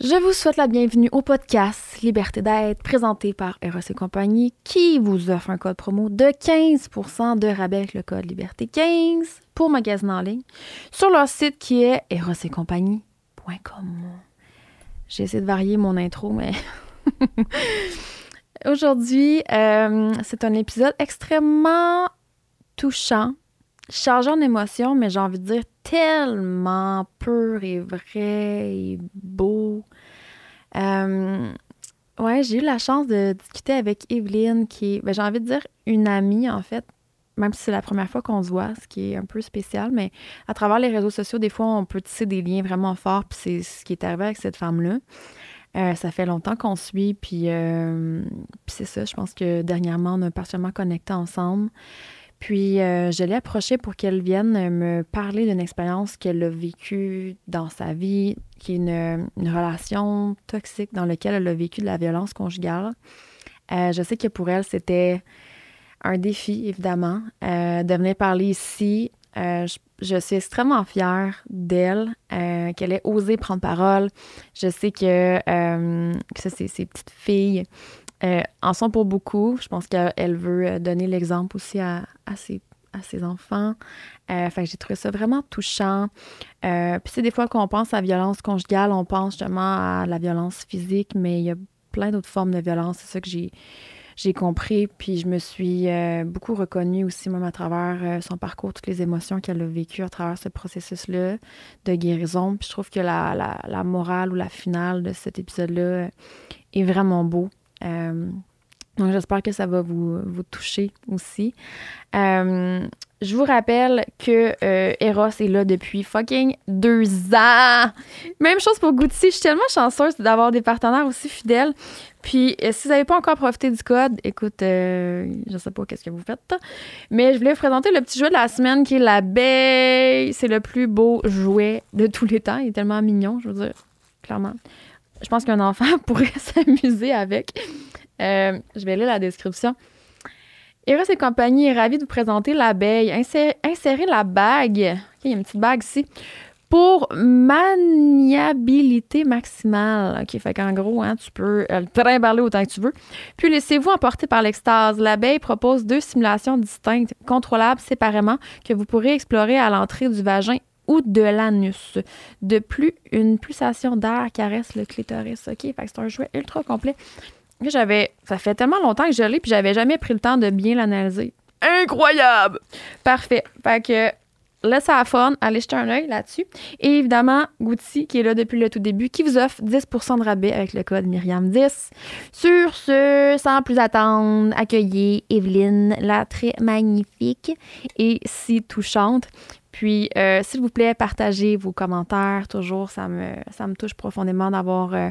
Je vous souhaite la bienvenue au podcast Liberté d'être présenté par Eros et compagnie qui vous offre un code promo de 15% de rabais avec le code Liberté15 pour magasin en ligne sur leur site qui est erosetcompagnie.com. J'ai essayé de varier mon intro, mais aujourd'hui, euh, c'est un épisode extrêmement touchant chargé en émotion mais j'ai envie de dire tellement pur et vrai et beau. Oui, euh, ouais, j'ai eu la chance de discuter avec Evelyne, qui est, ben, j'ai envie de dire, une amie, en fait, même si c'est la première fois qu'on se voit, ce qui est un peu spécial, mais à travers les réseaux sociaux, des fois, on peut tisser des liens vraiment forts, puis c'est ce qui est arrivé avec cette femme-là. Euh, ça fait longtemps qu'on suit, puis, euh, puis c'est ça, je pense que dernièrement, on a partiellement connecté ensemble. Puis, euh, je l'ai approchée pour qu'elle vienne me parler d'une expérience qu'elle a vécue dans sa vie, qui est une, relation toxique dans laquelle elle a vécu de la violence conjugale. Euh, je sais que pour elle, c'était un défi, évidemment, euh, de venir parler ici. je, suis extrêmement fière d'elle, qu'elle ait osé prendre parole. Je sais que, que c'est ses petites filles euh, en sont pour beaucoup. Je pense qu'elle veut euh, donner l'exemple aussi à, ses, enfants. Euh, j'ai trouvé ça vraiment touchant. Euh, puis c'est des fois qu'on pense à la violence conjugale, on pense justement à la violence physique, mais il y a plein d'autres formes de violence. C'est ça que j'ai j'ai compris, puis je me suis beaucoup reconnue aussi, même à travers son parcours, toutes les émotions qu'elle a vécues à travers ce processus-là de guérison. Puis je trouve que la morale ou la finale de cet épisode-là est vraiment beau. Euh, donc, j'espère que ça va vous, toucher aussi. Euh, je vous rappelle que euh, Eros est là depuis fucking deux ans. Même chose pour Gucci. Je suis tellement chanceuse d'avoir des partenaires aussi fidèles. Puis, si vous n'avez pas encore profité du code, écoute, je je sais pas qu'est-ce que vous faites. Mais je voulais vous présenter le petit jouet de la semaine qui est la l'abeille. C'est le plus beau jouet de tous les temps. Il est tellement mignon, je veux dire, clairement je pense qu'un enfant pourrait s'amuser avec. Euh, je vais lire la description. Eros et compagnie est ravie de vous présenter l'abeille. insérez la bague. il y a une petite bague ici. Pour maniabilité maximale. OK, fait qu'en gros, hein, tu peux le euh, trimballer autant que tu veux. Puis laissez-vous emporter par l'extase. L'abeille propose deux simulations distinctes, contrôlables séparément, que vous pourrez explorer à l'entrée du vagin ou de l'anus. De plus, une pulsation d'air caresse le clitoris. OK, fait c'est un jouet ultra complet. J'avais, ça fait tellement longtemps que je l'ai, puis j'avais jamais pris le temps de bien l'analyser. Incroyable! Parfait. Fait que là, ça a Allez jeter un œil là-dessus. Et évidemment, Gucci, qui est là depuis le tout début, qui vous offre 10 de rabais avec le code Myriam10. Sur ce, sans plus attendre, accueillez Evelyne, la très magnifique et si touchante puis, euh, s'il vous plaît, partagez vos commentaires toujours. Ça me, ça me touche profondément d'avoir euh,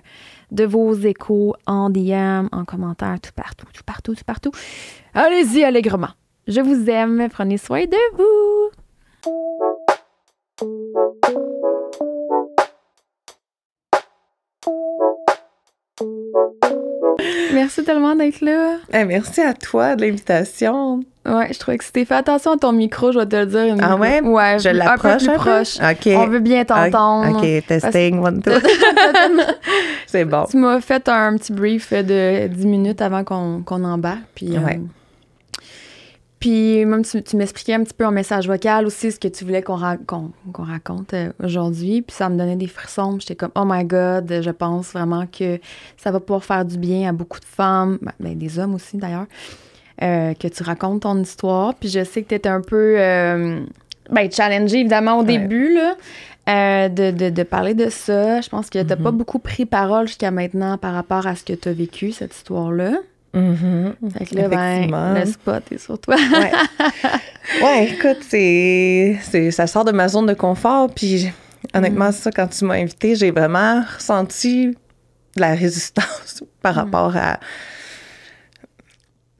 de vos échos en DM, en commentaire, tout partout, tout partout, tout partout. Allez-y allègrement. Je vous aime. Prenez soin de vous. Merci tellement d'être là. et eh, merci à toi de l'invitation. Ouais, je trouvais que c'était. fait. attention à ton micro, je vais te le dire. ah ouais? je l'approche. Un peu plus On veut bien t'entendre. OK, testing, one, two. c'est bon. Tu m'as fait un petit brief de 10 minutes avant qu'on en bat. Puis, euh, puis même, tu, tu m'expliquais un petit peu en message vocal aussi ce que tu voulais qu'on ra raconte euh, aujourd'hui. Puis ça me donnait des frissons. J'étais comme, oh my God, je pense vraiment que ça va pouvoir faire du bien à beaucoup de femmes, ben, ben, des hommes aussi d'ailleurs euh, que tu racontes ton histoire. Puis je sais que tu étais un peu euh, ben, challengée, évidemment, au début, là, euh, de, parler de ça. Je pense que tu n'as pas mm-hmm. beaucoup pris parole jusqu'à maintenant par rapport à ce que tu as vécu, cette histoire-là. Mm-hmm. là, ben, le spot est sur toi. ouais. écoute, c'est, ça sort de ma zone de confort. Puis honnêtement, mm. ça, quand tu m'as invitée, j'ai vraiment ressenti la résistance par mm. rapport à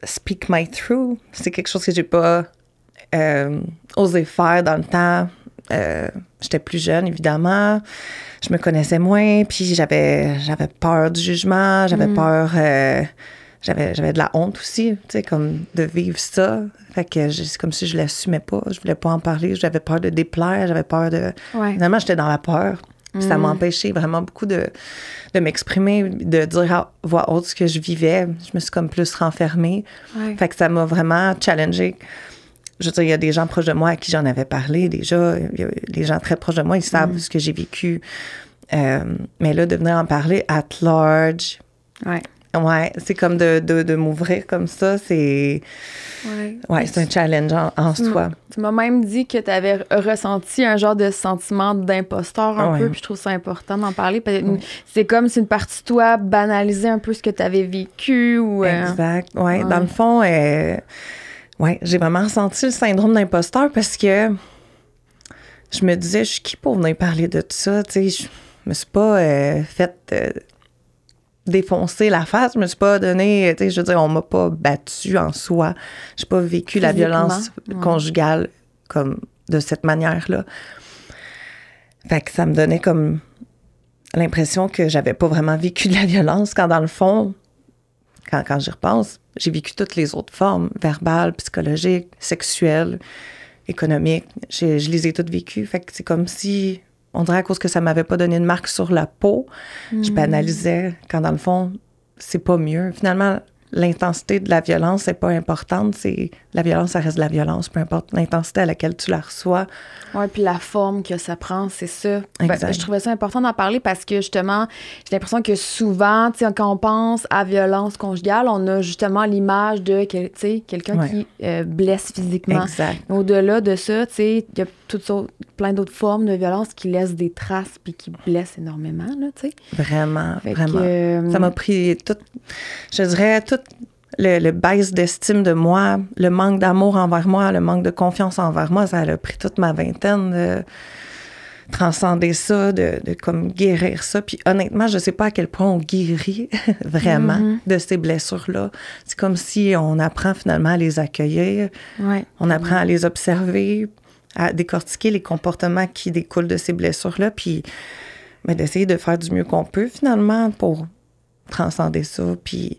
speak my truth. C'est quelque chose que j'ai pas euh, osé faire dans le temps. Euh, j'étais plus jeune, évidemment. Je me connaissais moins, puis j'avais, j'avais peur du jugement, j'avais mm. peur. Euh, j'avais, de la honte aussi, tu sais, comme de vivre ça. Fait que c'est comme si je l'assumais pas. Je voulais pas en parler. J'avais peur de déplaire, j'avais peur de. Finalement, j'étais dans la peur. Ça m'a mm. empêché vraiment beaucoup de, m'exprimer, de dire à ah, voix haute ce que je vivais. Je me suis comme plus renfermée. Fait que ça m'a vraiment challengée. Je veux dire, il y a des gens proches de moi à qui j'en avais parlé déjà. Il y a des gens très proches de moi, ils savent mm. ce que j'ai vécu. Euh, mais là, de venir en parler at large, Ouais, c'est comme de, de, m'ouvrir comme ça, c'est. Ouais. c'est un challenge en, soi. Mm. Tu m'as même dit que tu avais ressenti un genre de sentiment d'imposteur un peu, puis je trouve ça important d'en parler. C'est comme si une partie de toi banalisait un peu ce que tu avais vécu ou. Euh, exact. Ouais, dans le fond, euh, ouais, j'ai vraiment ressenti le syndrome d'imposteur parce que je me disais, je suis qui pour venir parler de tout ça? Tu sais, je me suis pas fait. Euh, faite euh, défoncer la face, je me suis pas donné, tu sais, je veux dire, on m'a pas battu en soi. J'ai pas vécu la violence conjugale comme de cette manière-là. Fait que ça me donnait comme l'impression que j'avais pas vraiment vécu de la violence quand dans le fond, quand, quand j'y repense, j'ai vécu toutes les autres formes, verbales, psychologiques, sexuelles, économiques. Je les ai toutes vécues. Fait que c'est comme si on dirait à cause que ça m'avait pas donné de marque sur la peau, je hmm. banalisais quand dans le fond, c'est pas mieux. Finalement, l'intensité de la violence n'est pas importante. C'est la violence, ça reste de la violence, peu importe l'intensité à laquelle tu la reçois. Oui, puis la forme que ça prend, c'est ça. Ben, je trouvais ça important d'en parler parce que justement, j'ai l'impression que souvent, quand on pense à violence conjugale, on a justement l'image de quelqu'un qui euh, blesse physiquement. Au-delà de ça, il y a plein d'autres formes de violence qui laissent des traces puis qui blessent énormément. Là, vraiment, vraiment. Euh, ça m'a pris tout, je dirais, tout le, baisse d'estime de moi, le manque d'amour envers moi, le manque de confiance envers moi, ça a pris toute ma vingtaine de transcender ça, de, comme guérir ça. Puis honnêtement, je ne sais pas à quel point on guérit vraiment mm-hmm. de ces blessures-là. C'est comme si on apprend finalement à les accueillir, on apprend à les observer, à décortiquer les comportements qui découlent de ces blessures-là, puis d'essayer de faire du mieux qu'on peut finalement pour transcender ça, puis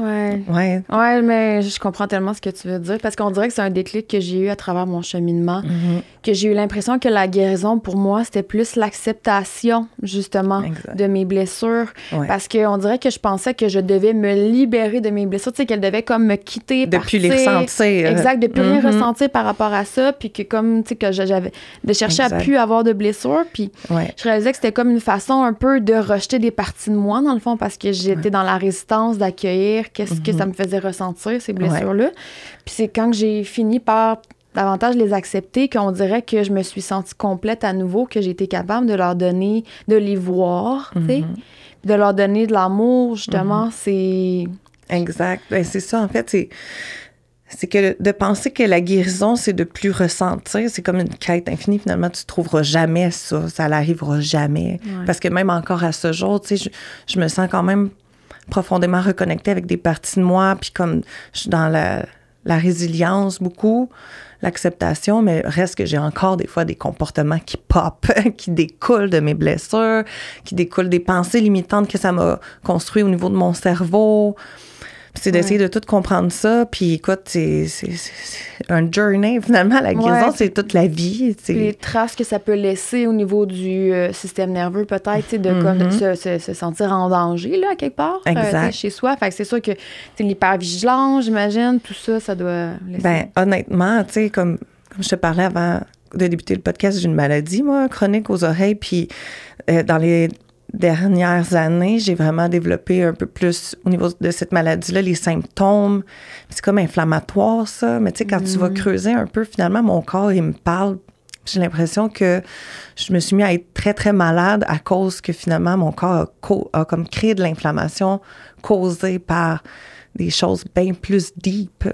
Ouais. ouais. Ouais. mais je comprends tellement ce que tu veux dire parce qu'on dirait que c'est un déclic que j'ai eu à travers mon cheminement, mm-hmm. que j'ai eu l'impression que la guérison pour moi, c'était plus l'acceptation justement de mes blessures parce parce qu'on dirait que je pensais que je devais me libérer de mes blessures, tu sais qu'elles devaient comme me quitter, de partir, plus les ressentir. Exact, de plus les mm-hmm. ressentir par rapport à ça puis que comme tu sais que j'avais de chercher à plus avoir de blessures puis je réalisais que c'était comme une façon un peu de rejeter des parties de moi dans le fond parce que j'étais dans la résistance d'accueillir qu'est-ce que ça mhm. me faisait ressentir, ces blessures-là. Puis c'est quand j'ai fini par davantage les accepter qu'on dirait que je me suis sentie complète à nouveau, que j'ai été capable de leur donner, de les voir, tu mhm. de leur donner de l'amour, justement, mhm. c'est... Exact. Ben, c'est ça, en fait, c'est... que de penser que la guérison, c'est de plus ressentir, c'est comme une quête infinie. Finalement, tu trouveras jamais ça. Ça n'arrivera jamais. Parce que même encore à ce jour, tu sais, je me sens quand même profondément reconnecté avec des parties de moi, puis comme je suis dans la, la résilience beaucoup, l'acceptation, mais reste que j'ai encore des fois des comportements qui pop, qui découlent de mes blessures, qui découlent des pensées limitantes que ça m'a construit au niveau de mon cerveau c'est d'essayer de tout comprendre ça. Puis écoute, c'est un journey finalement. La guérison, c'est toute la vie. Les traces que ça peut laisser au niveau du euh, système nerveux, peut-être, de, mm-hmm. se, sentir en danger, là, quelque part, euh, chez soi. Fait que c'est sûr que l'hypervigilance, j'imagine, tout ça, ça doit ben, honnêtement, tu sais, comme, comme je te parlais avant de débuter le podcast, j'ai une maladie, moi, chronique aux oreilles. Puis euh, dans les dernières années, j'ai vraiment développé un peu plus au niveau de cette maladie-là, les symptômes. C'est comme inflammatoire, ça. Mais tu sais, quand tu vas mm. creuser un peu, finalement, mon corps, il me parle. J'ai l'impression que je me suis mis à être très, très malade à cause que finalement, mon corps a, comme créé de l'inflammation causée par des choses bien plus deep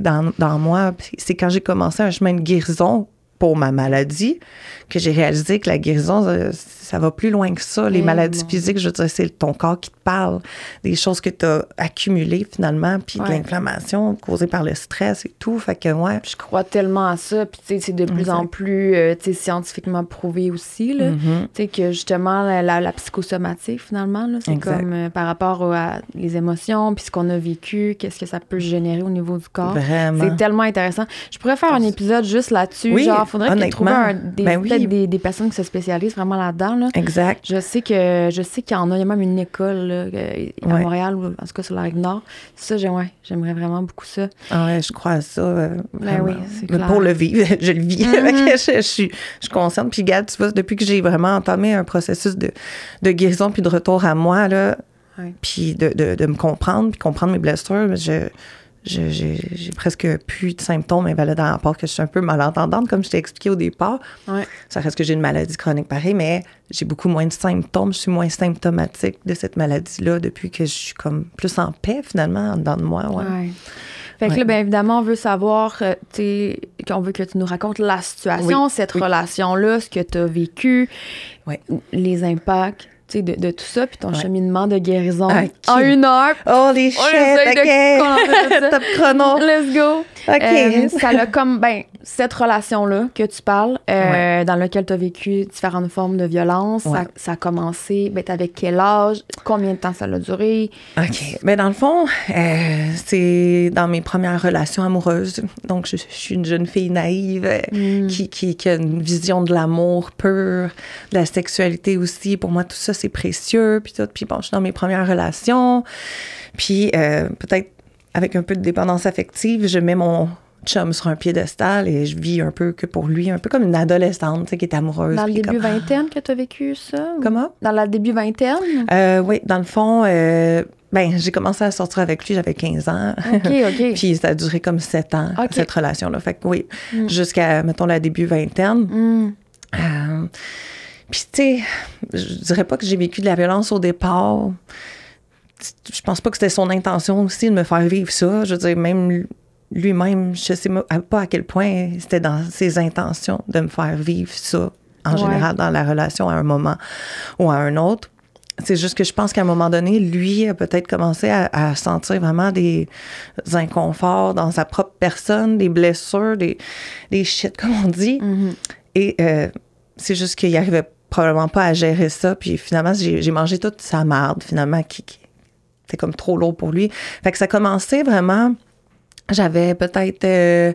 dans, dans moi. C'est quand j'ai commencé un chemin de guérison pour ma maladie que j'ai réalisé que la guérison, euh, ça va plus loin que ça. Les eh maladies physiques, je veux dire, c'est ton corps qui te parle. Des choses que tu as accumulées finalement, puis de l'inflammation causée par le stress et tout. Fait que, ouais. Je crois tellement à ça. Puis, tu sais, c'est de plus en plus euh, scientifiquement prouvé aussi. Là. Mm-hmm. Tu sais, que justement, la, psychosomatique, finalement, c'est comme euh, par rapport aux les émotions, puis ce qu'on a vécu, qu'est-ce que ça peut générer au niveau du corps. C'est tellement intéressant. Je pourrais faire un épisode juste là-dessus. genre, faudrait que tu trouves des, ben des, des personnes qui se spécialisent vraiment là-dedans. Exact. Je sais que je sais qu'il y en a, il y a même une école à Montréal, ou en tout cas sur la rive nord. Ça, j'aimerais vraiment beaucoup ça. Ah ouais, je crois à ça. Euh, ben pour le vivre, je le vis. Mm-hmm. je, suis, je consciente. Puis, Gad tu vois, depuis que j'ai vraiment entamé un processus de, de guérison puis de retour à moi, là, puis de, de, me comprendre, puis comprendre mes blessures, je, j'ai presque plus de symptômes invalidants, à part que je suis un peu malentendante, comme je t'ai expliqué au départ. Ça reste que j'ai une maladie chronique pareil, mais j'ai beaucoup moins de symptômes. Je suis moins symptomatique de cette maladie-là depuis que je suis comme plus en paix, finalement, en dedans de moi. Ouais. Fait que là, bien évidemment, on veut savoir, euh, tu qu'on veut que tu nous racontes la situation, cette relation-là, ce que tu as vécu, les impacts de, de, tout ça, puis ton cheminement de guérison en une heure. Oh, les chèvres, OK. Top chrono. Let's go. OK. Euh, ça a comme, ben, cette relation-là que tu parles, euh, dans laquelle tu as vécu différentes formes de violence, ça, a commencé, ben, avec quel âge, combien de temps ça a duré? OK. mais ben, dans le fond, euh, c'est dans mes premières relations amoureuses. Donc, je, suis une jeune fille naïve mm. qui, qui, qui a une vision de l'amour pur, de la sexualité aussi. Pour moi, tout ça, c'est précieux, puis tout. Puis bon, je suis dans mes premières relations. Puis euh, peut-être avec un peu de dépendance affective, je mets mon chum sur un piédestal et je vis un peu que pour lui, un peu comme une adolescente tu sais, qui est amoureuse. Dans le début ah. vingtaine que tu as vécu ça? Comment? Dans la début vingtaine? Euh, oui, dans le fond, euh, ben, j'ai commencé à sortir avec lui, j'avais 15 ans. OK, OK. Puis ça a duré comme 7 ans, cette relation-là. Fait que oui, mm. jusqu'à, mettons, la début vingtaine. Mm. Puis, tu sais, je dirais pas que j'ai vécu de la violence au départ. Je pense pas que c'était son intention aussi de me faire vivre ça. Je veux dire, même lui-même, je sais pas à quel point c'était dans ses intentions de me faire vivre ça, en général, dans la relation à un moment ou à un autre. C'est juste que je pense qu'à un moment donné, lui a peut-être commencé à, sentir vraiment des inconforts dans sa propre personne, des blessures, des, des shit, comme on dit. Mm-hmm. Et euh, c'est juste qu'il pas probablement pas à gérer ça. Puis finalement, j'ai mangé toute sa marde, finalement, qui, était comme trop lourd pour lui. Fait que ça commencé vraiment. J'avais peut-être.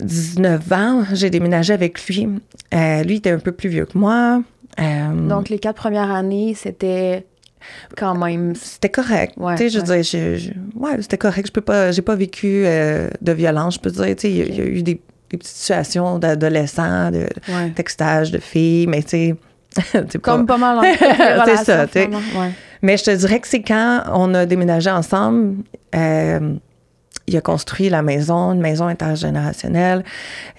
19 euh, ans, j'ai déménagé avec lui. Euh, lui était un peu plus vieux que moi. Euh, Donc, les quatre premières années, c'était quand même. C'était correct. tu sais, je ouais, c'était correct. Je peux pas, j'ai pas vécu de violence. Je peux dire, tu sais, il y, a eu des des petites situations d'adolescents, de textage de filles, mais tu sais. Comme pas, mal. c'est ça, Mais je te dirais que c'est quand on a déménagé ensemble, euh, il a construit la maison, une maison intergénérationnelle.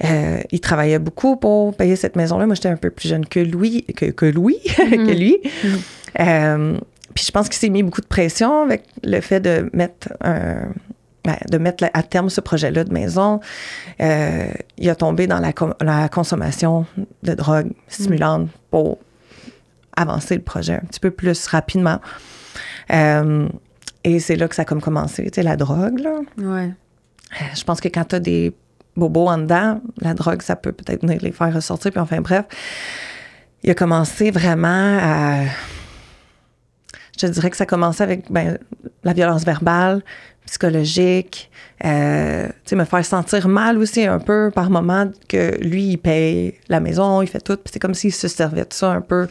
Euh, il travaillait beaucoup pour payer cette maison-là. Moi, j'étais un peu plus jeune que lui, que, que mm-hmm. lui. Mm-hmm. Euh, puis je pense qu'il s'est mis beaucoup de pression avec le fait de mettre un ben, de mettre à terme ce projet-là de maison, euh, il a tombé dans la, la consommation de drogue stimulante mm. pour avancer le projet un petit peu plus rapidement. Euh, et c'est là que ça a commencé, tu sais, la drogue. Là. Ouais. Euh, je pense que quand tu as des bobos en dedans, la drogue, ça peut peut-être les faire ressortir. Puis enfin, bref, il a commencé vraiment à. Je dirais que ça a commencé avec ben, la violence verbale, psychologique, euh, me faire sentir mal aussi un peu par moment que lui, il paye la maison, il fait tout. Puis c'est comme s'il se servait de ça un peu.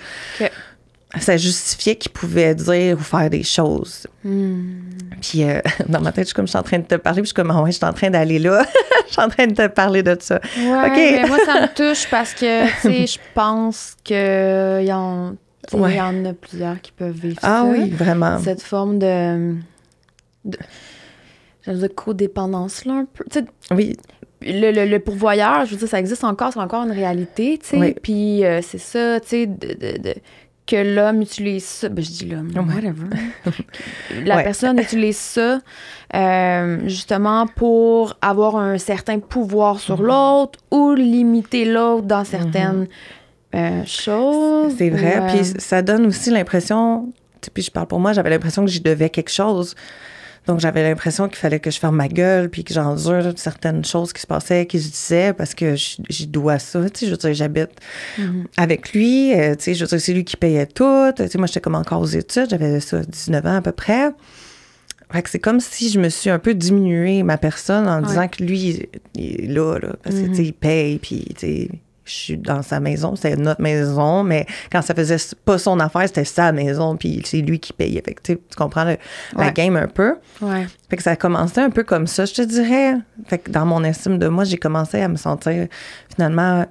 Ça justifiait qu'il pouvait dire ou faire des choses. Hmm. Puis euh, dans ma tête, je suis comme, je suis en train de te parler, puis je suis comme, ah ouais, je suis en train d'aller là. je suis en train de te parler de ça. moi, ça me touche parce que, je pense que y en, y en a plusieurs qui peuvent vivre ah, oui, vraiment. Cette forme de de codépendance, là, un peu. oui. Le, pourvoyeur, je veux dire, ça existe encore, c'est encore une réalité, tu sais. Puis euh, c'est ça, tu sais, de, que l'homme utilise ça. Ben, je dis l'homme, whatever. La personne utilise ça euh, justement pour avoir un certain pouvoir sur mm-hmm. l'autre ou limiter l'autre dans mm-hmm. certaines euh, choses. C'est vrai. Puis ça donne aussi l'impression, puis je parle pour moi, j'avais l'impression que j'y devais quelque chose donc, j'avais l'impression qu'il fallait que je ferme ma gueule, puis que j'endure certaines choses qui se passaient, qui se disaient, parce que j'y dois ça. Tu sais, je veux dire, j'habite mm-hmm. avec lui. Euh, tu sais, je veux dire, c'est lui qui payait tout. Tu sais, moi, j'étais comme encore aux études. J'avais ça 19 ans à peu près. Fait que c'est comme si je me suis un peu diminuée ma personne en disant que lui, il est là, là parce que, tu sais, mm-hmm. il paye, puis, tu sais, je suis dans sa maison, c'est notre maison, mais quand ça faisait pas son affaire, c'était sa maison, puis c'est lui qui paye Fait tu comprends la game un peu. Fait que ça a commencé un peu comme ça, je te dirais. Fait que dans mon estime de moi, j'ai commencé à me sentir finalement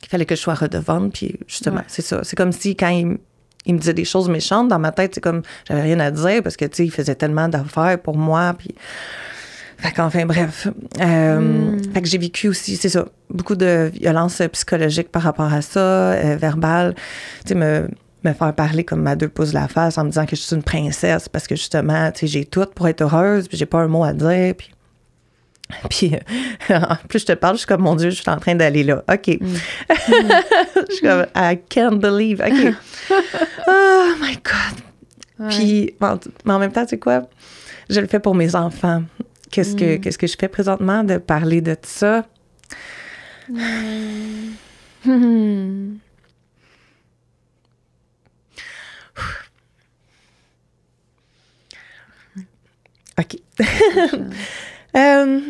qu'il fallait que je sois redevante, puis justement, c'est ça. C'est comme si quand il, me disait des choses méchantes dans ma tête, c'est comme j'avais rien à dire parce que, tu il faisait tellement d'affaires pour moi, puis. Fait qu'enfin, bref. Euh, hmm. Fait que j'ai vécu aussi, c'est ça, beaucoup de violence psychologique par rapport à ça, euh, verbale. Tu me, faire parler comme ma deux pouces de la face en me disant que je suis une princesse parce que justement, tu sais, j'ai tout pour être heureuse, puis j'ai pas un mot à dire, puis puis, euh, en plus, je te parle, je suis comme, mon Dieu, je suis en train d'aller là. OK. Hmm. Hmm. je suis comme, I can't believe. OK. oh my God. Puis, en, en même temps, tu sais quoi? Je le fais pour mes enfants qu'est-ce que, mm. qu'est-ce que je fais présentement de parler de ça? Hmm. OK. Euh,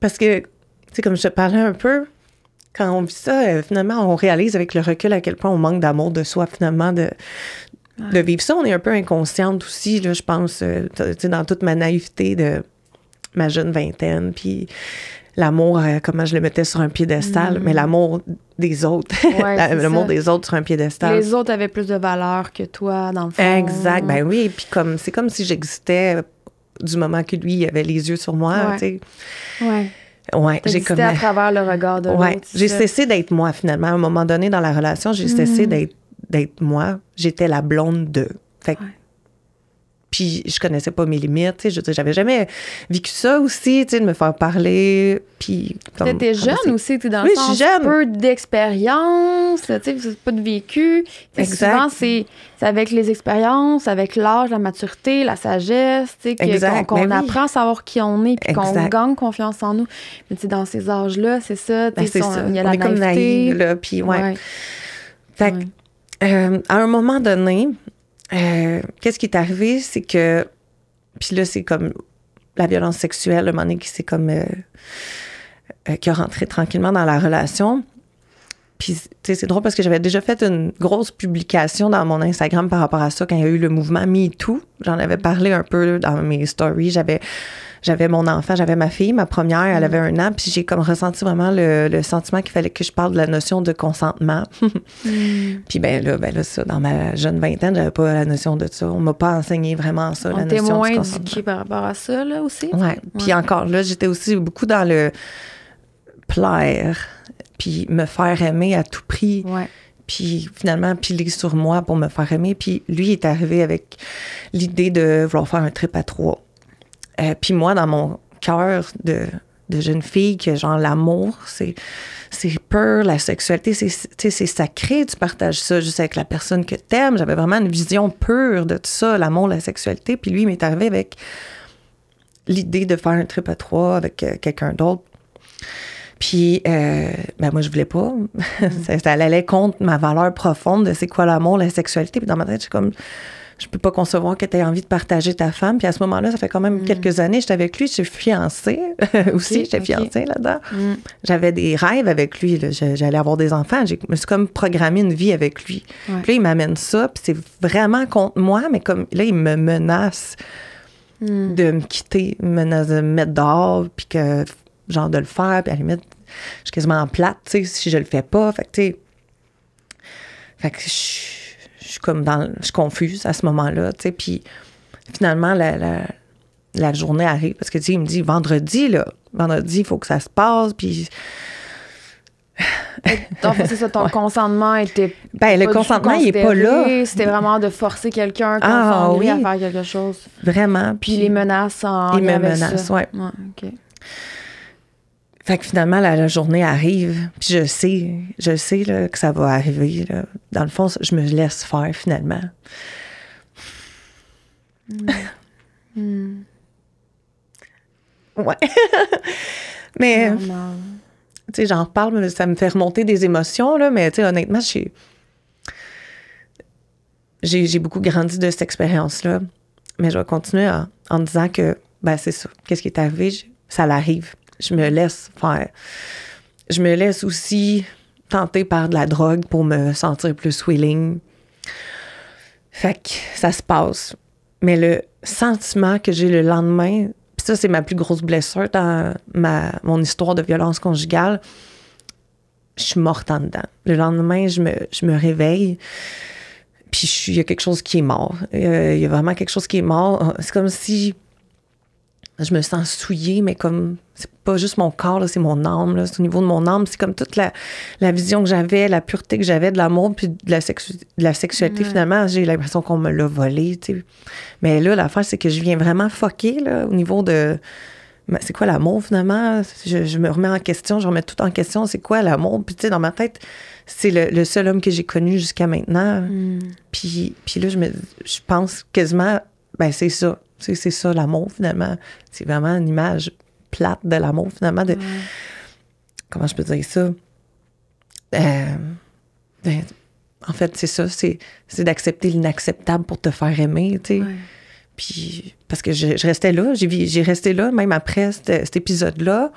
parce que, tu comme je te parlais un peu, quand on vit ça, euh, finalement, on réalise avec le recul à quel point on manque d'amour de soi, finalement, de, vivre ça. On est un peu inconsciente aussi, je pense, euh, dans toute ma naïveté de ma jeune vingtaine, puis l'amour, euh, comment je le mettais sur un piédestal, mm. mais l'amour des autres. l'amour des autres sur un piédestal. Les autres avaient plus de valeur que toi, dans le fond. Exact, ben oui, puis comme c'est comme si j'existais du moment que lui avait les yeux sur moi, tu sais. Ouais. Ouais, j'ai à travers le regard de ouais, j'ai cessé d'être moi finalement à un moment donné dans la relation, j'ai cessé mm. d'être d'être moi, j'étais la blonde de. Fait que puis je connaissais pas mes limites, tu sais, j'avais jamais vécu ça aussi, tu sais, de me faire parler, puis... T'étais jeune aussi, tu dans oui, le sens, jeune. peu d'expérience, tu sais, pas de vécu. Exact. Souvent, c'est avec les expériences, avec l'âge, la maturité, la sagesse, tu sais, qu'on ben apprend à savoir qui on est, puis qu'on gagne confiance en nous. Mais tu sais, dans ces âges-là, c'est ça, ben tu il y a la là, puis ouais. Fait euh, à un moment donné, euh, qu'est-ce qui est arrivé, c'est que. Puis là, c'est comme la violence sexuelle, le moment donné, qui s'est comme. Euh, euh, qui a rentré tranquillement dans la relation. Puis, tu sais, c'est drôle parce que j'avais déjà fait une grosse publication dans mon Instagram par rapport à ça quand il y a eu le mouvement MeToo. J'en avais parlé un peu dans mes stories. J'avais j'avais mon enfant, j'avais ma fille, ma première, elle mm. avait un an, puis j'ai comme ressenti vraiment le, sentiment qu'il fallait que je parle de la notion de consentement. Mm. puis ben là, ben là, ça, dans ma jeune vingtaine, j'avais pas la notion de ça. On m'a pas enseigné vraiment ça, On la notion moins par rapport à ça, là, aussi. Ouais. Puis encore, là, j'étais aussi beaucoup dans le plaire, puis me faire aimer à tout prix. Ouais puis finalement piler sur moi pour me faire aimer. Puis lui est arrivé avec l'idée de vouloir faire un trip à trois. Euh, puis moi, dans mon cœur de, jeune fille, que genre l'amour, c'est c'est pur, la sexualité, c'est sacré, tu partages ça juste avec la personne que tu aimes. J'avais vraiment une vision pure de tout ça, l'amour, la sexualité. Puis lui, il m'est arrivé avec l'idée de faire un trip à trois avec euh, quelqu'un d'autre. Puis, euh, ben moi, je voulais pas. Mm. ça, ça, allait contre ma valeur profonde de c'est quoi l'amour, la sexualité. Puis dans ma tête, je comme, je peux pas concevoir que tu aies envie de partager ta femme. Puis à ce moment-là, ça fait quand même mm. quelques années, j'étais avec lui, j'étais suis fiancée euh, aussi, j'étais fiancée là-dedans. Mm. J'avais des rêves avec lui, j'allais avoir des enfants, je me suis comme programmé une vie avec lui. Puis là, il m'amène ça, puis c'est vraiment contre moi, mais comme là, il me menace mm. de me quitter, me menace de me mettre dehors, puis que, genre, de le faire, puis à la limite, je suis quasiment en plate, tu sais, si je le fais pas. Fait que, tu sais, fait que je suis comme dans. Je suis confuse à ce moment-là, tu sais. Puis finalement, la, journée arrive parce que, tu sais, il me dit vendredi, là. Vendredi, il faut que ça se passe. Puis. Donc, c'est ça, ton consentement était. Ben, le consentement, il n'est pas là. C'était vraiment de forcer quelqu'un ah, à faire quelque chose. Vraiment. Puis, les menaces en. Les menaces, oui. Ouais, fait que finalement, la, journée arrive, puis je sais, je sais que ça va arriver. Dans le fond, je me laisse faire finalement. Mm. Mm. Ouais. mais, tu sais, j'en parle, ça me fait remonter des émotions, là, mais tu sais, honnêtement, j'ai, j'ai, beaucoup grandi de cette expérience-là. Mais je vais continuer en, disant que, ben, c'est ça. Qu'est-ce qui est arrivé? ça l'arrive je me laisse faire. Je me laisse aussi tenter par de la drogue pour me sentir plus willing. Fait que ça se passe. Mais le sentiment que j'ai le lendemain, puis ça, c'est ma plus grosse blessure dans ma, mon histoire de violence conjugale, je suis morte en dedans. Le lendemain, je me, je me réveille, puis il y a quelque chose qui est mort. Euh, il y a vraiment quelque chose qui est mort. C'est comme si je me sens souillée, mais comme c'est pas juste mon corps, c'est mon âme. C'est au niveau de mon âme. C'est comme toute la, vision que j'avais, la pureté que j'avais de l'amour puis de la, sexualité. Finalement, j'ai l'impression qu'on me l'a volé. Tu sais. Mais là, l'affaire, c'est que je viens vraiment là, au niveau de. C'est quoi l'amour finalement? Je, me remets en question, je remets tout en question. C'est quoi l'amour? Puis tu sais, dans ma tête, c'est le, seul homme que j'ai connu jusqu'à maintenant. Hmm. Puis, puis là, je, me, je pense quasiment, ben c'est ça. C'est, ça l'amour finalement. C'est vraiment une image plate de l'amour finalement. De, Comment je peux dire ça? Euh, ben, en fait, c'est ça, c'est, c'est d'accepter l'inacceptable pour te faire aimer, Puis, parce que je, restais là, j'ai, resté là, même après cet épisode-là.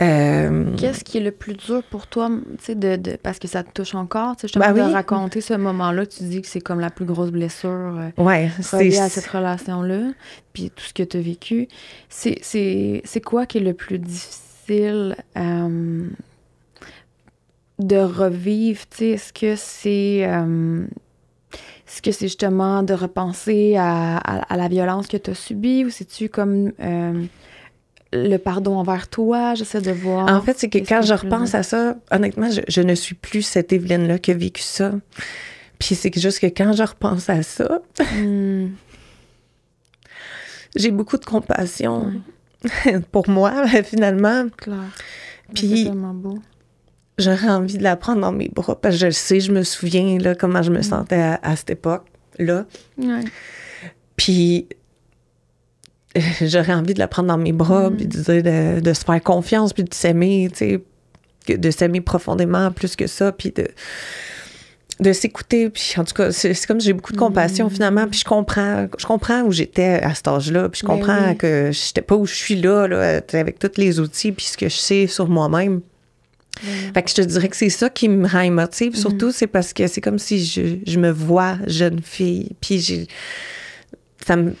Euh, Qu'est-ce qui est le plus dur pour toi, de, de, parce que ça te touche encore, tu sais, ben de raconter ce moment-là, tu dis que c'est comme la plus grosse blessure euh, ouais, à cette relation-là, puis tout ce que tu as vécu. C'est quoi qui est le plus difficile euh, de revivre, tu est-ce que c'est... ce que c'est justement de repenser à, la violence que tu as subie ou c'est-tu comme le pardon envers toi, j'essaie de voir. En fait, c'est que quand je repense à ça, honnêtement, je, ne suis plus cette Evelyne-là qui a vécu ça. Puis c'est juste que quand je repense à ça, hmm. j'ai beaucoup de compassion pour moi, finalement. Claire. Puis, beau. j'aurais envie de la prendre dans mes bras parce que je sais, je me souviens là, comment je me hmm. sentais à, à cette époque-là. Ouais. Puis j'aurais envie de la prendre dans mes bras, mm. puis de, de, se faire confiance, puis de s'aimer, tu sais, de s'aimer profondément plus que ça, puis de, de s'écouter. Puis en tout cas, c'est comme j'ai beaucoup de mm. compassion finalement, puis je comprends, je comprends où j'étais à cet âge-là, puis je ben comprends que je n'étais pas où je suis là, avec tous les outils, puis ce que je sais sur moi-même. Fait que je te dirais que c'est ça qui me rend émotive, mm-hmm. surtout, c'est parce que c'est comme si je, je me vois jeune fille, puis j'ai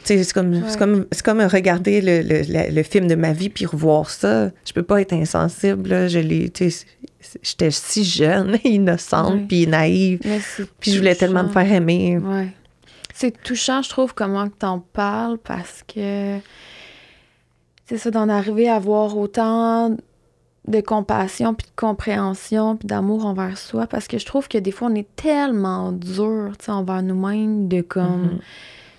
c'est comme, comme, regarder le, film de ma vie puis revoir ça. Je peux pas être insensible. Je l'ai, j'étais si jeune, innocente puis naïve. Puis je voulais tellement me faire aimer. C'est touchant, je trouve, comment tu en parles parce que c'est ça d'en arriver à avoir autant de compassion, puis de compréhension, puis d'amour envers soi, parce que je trouve que des fois, on est tellement dur, envers nous-mêmes, de comme... Mm-hmm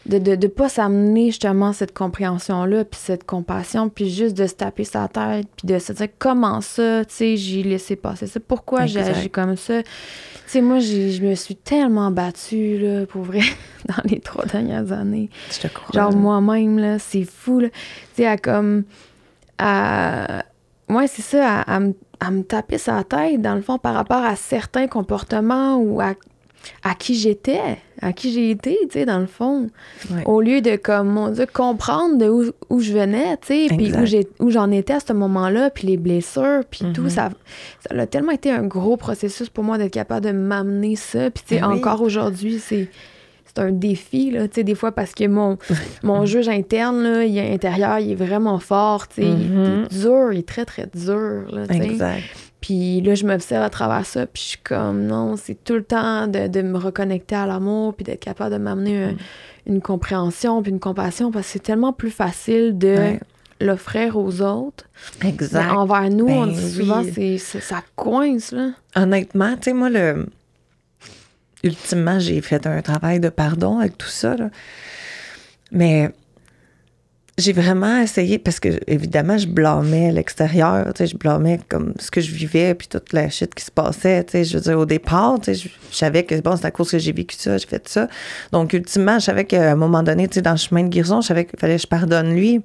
de ne de, de pas s'amener justement cette compréhension-là, puis cette compassion, puis juste de se taper sa tête, puis de se dire comment ça, tu sais, j'ai laissé passer ça, pourquoi j'ai agi comme ça. Tu sais, moi, je me suis tellement battue, là, pour vrai, dans les trois dernières années. Je te crois. Genre, moi-même, là, c'est fou, là. Tu sais, à comme. À... moi c'est ça, à, me à me taper sa tête, dans le fond, par rapport à certains comportements ou à à qui j'étais, à qui j'ai été, tu sais, dans le fond. Au lieu de, comme, mon Dieu, comprendre de où, je venais, tu sais, puis où, j'en étais à ce moment-là, puis les blessures, puis tout, mhm. ça, ça a tellement été un gros processus pour moi d'être capable de m'amener ça. Puis, tu sais, ben encore aujourd'hui, c'est c'est un défi, là, tu sais, des fois, parce que mon, mon juge interne, là, il est intérieur, il est vraiment fort, tu sais, il est mhm. dur, il est très, très dur, là, sais. Exact. Puis là, je m'observe à travers ça, puis je suis comme, non, c'est tout le temps de, me reconnecter à l'amour, puis d'être capable de m'amener mm. une compréhension, puis une compassion, parce que c'est tellement plus facile de l'offrir aux autres. Exact. envers nous, on ben dit souvent, c'est, ça coince, là. Honnêtement, tu sais, moi, le... ultimement, j'ai fait un travail de pardon avec tout ça, là. Mais j'ai vraiment essayé, parce que évidemment, je blâmais l'extérieur, je blâmais comme ce que je vivais, puis toute la chute qui se passait. Je veux dire, au départ, je, savais que bon, c'est à cause que j'ai vécu ça, j'ai fait ça. Donc, ultimement, je savais qu'à un moment donné, dans le chemin de guérison, je savais qu'il fallait que je pardonne lui.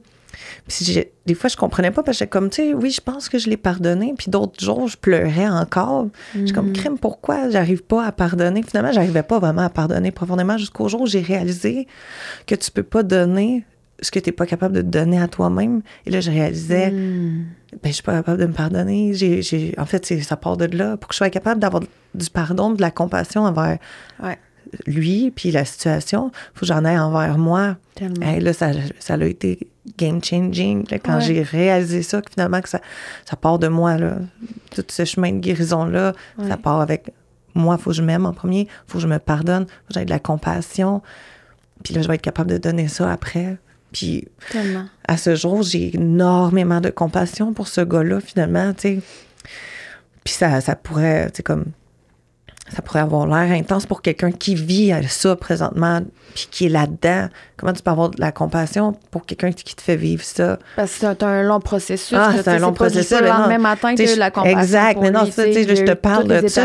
Puis des fois, je comprenais pas parce que comme, tu sais, oui, je pense que je l'ai pardonné. Puis d'autres jours, je pleurais encore. Je suis comme, mhm. crime, pourquoi j'arrive pas à pardonner? Finalement, j'arrivais pas vraiment à pardonner profondément jusqu'au jour où j'ai réalisé que tu peux pas donner ce que tu n'es pas capable de te donner à toi-même. Et là, je réalisais, hmm. ben, je ne suis pas capable de me pardonner. J'ai, En fait, ça part de là. Pour que je sois capable d'avoir du pardon, de la compassion envers lui, puis la situation, il faut que j'en aie envers moi. Et là, ça, a été game-changing. quand j'ai réalisé ça, que finalement, que ça, ça part de moi. Là. Tout ce chemin de guérison-là, ça part avec moi. Il faut que je m'aime en premier. Il faut que je me pardonne. Il faut que j'aie de la compassion. Puis là, je vais être capable de donner ça après. Puis à ce jour, j'ai énormément de compassion pour ce gars-là, finalement, tu sais. Puis ça, ça pourrait, tu sais, comme ça pourrait avoir l'air intense pour quelqu'un qui vit ça présentement, puis qui est là-dedans. Comment tu peux avoir de la compassion pour quelqu'un qui te fait vivre ça? Parce que c'est un long processus. c'est un long processus. Ah, c'est le lendemain matin que la compassion. Exact. mais non, lui, ça, je te parle de ça.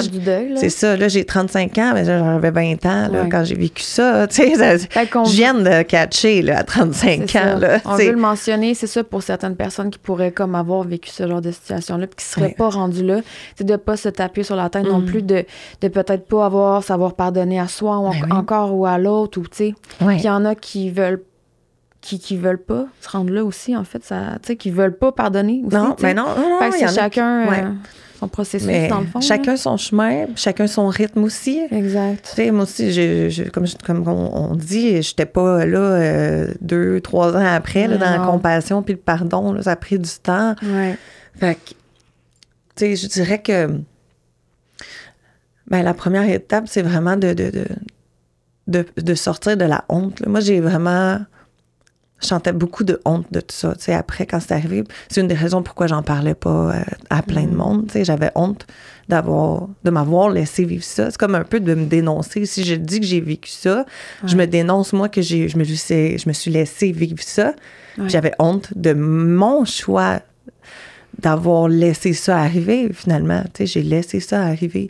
C'est ça. Là, j'ai 35 ans, mais j'avais 20 ans quand j'ai vécu ça. Je viens de catcher à 35 ans. On veut le mentionner, c'est ça, pour certaines personnes qui pourraient comme avoir vécu ce genre de situation-là, qui ne seraient pas rendues là. C'est de ne pas se taper sur la tête non mm. plus, de peut-être pas avoir savoir pardonner à soi ou ben encore ou à l'autre ou tu sais il y en a qui veulent qui, veulent pas se rendre là aussi en fait ça tu sais qui veulent pas pardonner aussi, non mais ben non, non, chacun son processus dans le fond chacun son chemin chacun son rythme aussi exact tu sais moi aussi comme comme on, dit j'étais pas là euh, deux trois ans après dans la compassion puis le pardon ça a pris du temps ouais. fait tu sais je dirais que ben, la première étape, c'est vraiment de de, sortir de la honte. Moi, j'ai vraiment. Je beaucoup de honte de tout ça. après, quand c'est arrivé, c'est une des raisons pourquoi j'en parlais pas euh, à plein de mm. monde. j'avais honte d'avoir, de m'avoir laissé vivre ça. C'est comme un peu de me dénoncer. Si je dis que j'ai vécu ça, je me dénonce moi que j'ai, je me, je me suis laissé vivre ça. J'avais honte de mon choix d'avoir laissé ça arriver, finalement. Tu sais, j'ai laissé ça arriver.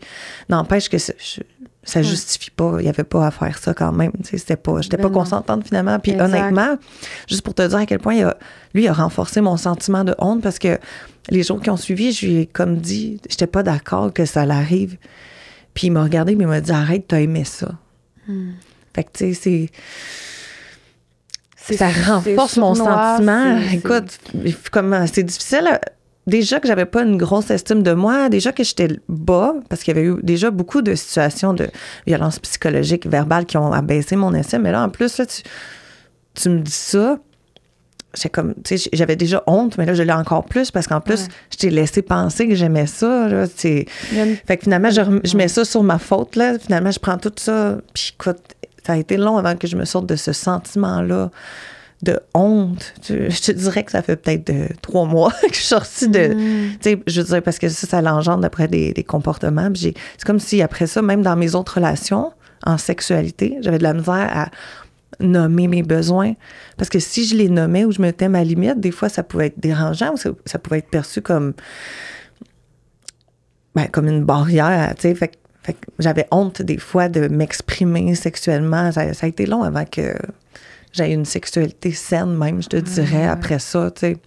N'empêche que ça, justifie pas. Il n'y avait pas à faire ça quand même. Tu sais, c'était pas, j'étais pas consentante finalement. Puis honnêtement, juste pour te dire à quel point lui a renforcé mon sentiment de honte parce que les jours qui ont suivi, je lui ai comme dit, j'étais pas d'accord que ça l'arrive. Puis il m'a regardé, mais il m'a dit arrête, t'as aimé ça. Hmm. Fait que tu sais, c'est ça renforce mon sentiment. Écoute, c'est difficile. À, euh, déjà que j'avais pas une grosse estime de moi, déjà que j'étais bas, parce qu'il y avait eu déjà beaucoup de situations de violence psychologique, verbale qui ont abaissé mon estime. Mais là, en plus, tu, me dis ça. comme, j'avais déjà honte, mais là, je l'ai encore plus parce qu'en plus, je t'ai laissé penser que j'aimais ça. Là, Fait finalement, je, mets ça sur ma faute. Là. Finalement, je prends tout ça. Puis écoute, ça a été long avant que je me sorte de ce sentiment-là de honte. Je te dirais que ça fait peut-être euh, trois mois que je suis sortie de. Mm. je veux dire, parce que ça, ça l'engendre après des, comportements. C'est comme si après ça, même dans mes autres relations, en sexualité, j'avais de la misère à nommer mes besoins. Parce que si je les nommais ou je mettais ma limite, des fois, ça pouvait être dérangeant ou ça, pouvait être perçu comme. Ben, comme une barrière, tu sais. Fait, que j'avais honte des fois de m'exprimer sexuellement. ça a été long avant que j'ai une sexualité saine même, je te ah, dirais, après ça, tu sais.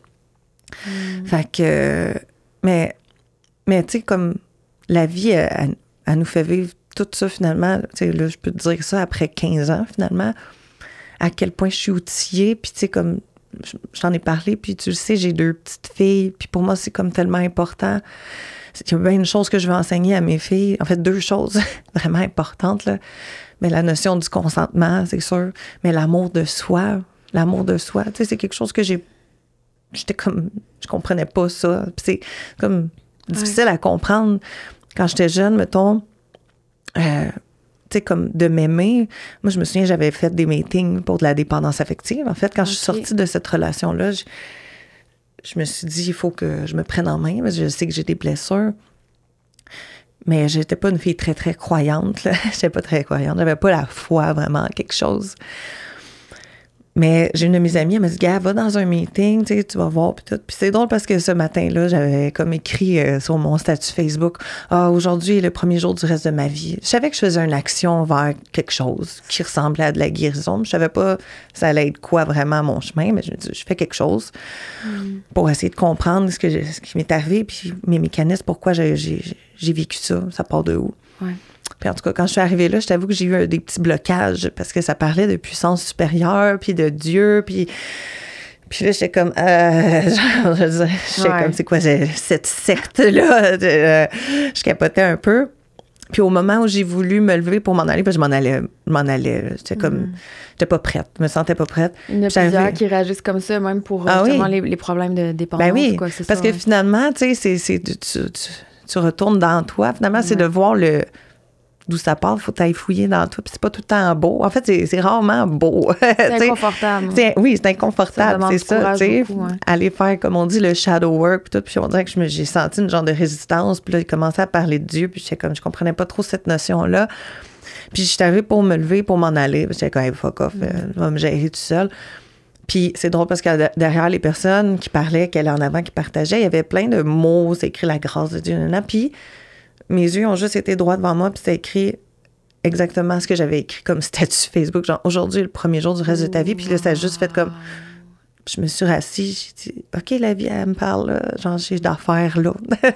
Hmm. Fait que, mais, mais tu sais, comme la vie, elle, nous fait vivre tout ça finalement, tu sais, là, je peux te dire ça après 15 ans finalement, à quel point je suis outillée, puis tu sais, comme j'en ai parlé, puis tu le sais, j'ai deux petites filles, puis pour moi, c'est comme tellement important. Il y a bien une chose que je veux enseigner à mes filles, en fait, deux choses vraiment importantes, là. Mais la notion du consentement, c'est sûr. Mais l'amour de soi, l'amour de soi, tu sais, c'est quelque chose que j'ai. J'étais comme. Je comprenais pas ça. c'est comme difficile à comprendre. Quand j'étais jeune, mettons. Euh, comme de m'aimer. Moi, je me souviens, j'avais fait des meetings pour de la dépendance affective. En fait, quand je suis sortie de cette relation-là, je, je, me suis dit, il faut que je me prenne en main parce que je sais que j'ai des blessures mais j'étais pas une fille très, très croyante. Je pas très croyante. J'avais pas la foi vraiment à quelque chose. Mais j'ai une de mes amies, elle m'a dit, gars, va dans un meeting, tu, vas voir, puis tout. Puis c'est drôle parce que ce matin-là, j'avais comme écrit euh, sur mon statut Facebook, ah, aujourd'hui est le premier jour du reste de ma vie. Je savais que je faisais une action vers quelque chose qui ressemblait à de la guérison, je savais pas ça allait être quoi vraiment mon chemin, mais je me dis, je fais quelque chose mm. pour essayer de comprendre ce, que qui m'est arrivé, puis mes mécanismes, pourquoi j'ai vécu ça, ça part de où. Ouais. Puis en tout cas, quand je suis arrivée là, je t'avoue que j'ai eu des petits blocages parce que ça parlait de puissance supérieure, puis de Dieu, puis. Puis là, j'étais comme, euh, je sais comme, c'est quoi cette secte-là? Euh, je, capotais un peu. Puis au moment où j'ai voulu me lever pour m'en aller, je m'en allais, m'en allais. J'étais comme, mm. j'étais pas prête, je me sentais pas prête. Il y en a plusieurs qui réagissent comme ça, même pour ah les, problèmes de dépendance. Ben oui, parce que finalement, tu sais, c'est, tu, retournes dans toi. Finalement, c'est mm. de voir le, d'où ça part, faut t'aille fouiller dans toi. Puis c'est pas tout le temps beau. En fait, c'est rarement beau. C'est inconfortable. oui, c'est inconfortable, c'est ça. Hein. Aller faire, comme on dit, le shadow work, puis tout. Puis on dirait que j'ai senti une genre de résistance. Puis là, il commencé à parler de Dieu, puis comme, je comprenais pas trop cette notion-là. Puis j'étais arrivée pour me lever, pour m'en aller. J'étais comme, hey, fuck off, je mm. euh, me gérer tout seul. Puis c'est drôle parce que derrière les personnes qui parlaient, qui allaient en avant, qui partageaient, il y avait plein de mots, c'est écrit la grâce de Dieu, mes yeux ont juste été droits devant moi, puis c'était écrit exactement ce que j'avais écrit comme statut Facebook. Genre, aujourd'hui, le premier jour du reste de ta vie. Puis là, ça a juste fait comme. Je me suis rassis, j'ai dit, OK, la vie, elle me parle, là. Genre, j'ai d'affaires, là.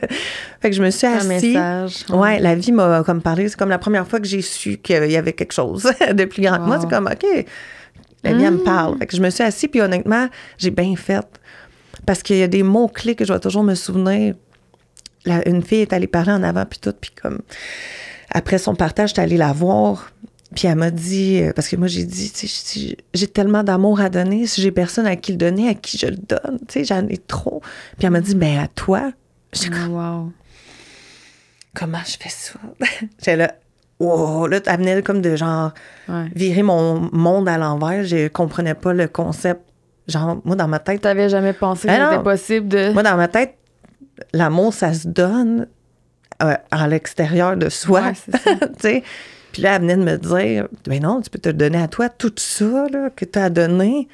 fait que je me suis assise. Un message. Ouais, la vie m'a euh, comme parlé. C'est comme la première fois que j'ai su qu'il y avait quelque chose de plus grand que moi. C'est comme, OK, la vie, elle me parle. Mm. Fait que je me suis assise, puis honnêtement, j'ai bien fait. Parce qu'il y a des mots-clés que je dois toujours me souvenir une fille est allée parler en avant, puis tout, puis comme... Après son partage, suis allée la voir, puis elle m'a dit, euh, parce que moi j'ai dit, j'ai tellement d'amour à donner, si j'ai personne à qui le donner, à qui je le donne, tu sais, j'en ai trop. Puis elle m'a dit, ben à toi. Oh, comment je fais ça? J'étais là, wow, oh, là, elle comme de genre virer mon monde à l'envers, je comprenais pas le concept. Genre, moi dans ma tête. T'avais jamais pensé ben que c'était possible de. Moi dans ma tête, l'amour, ça se donne euh, à l'extérieur de soi. Puis là, elle venait de me dire, mais non, tu peux te donner à toi tout ça que tu as donné.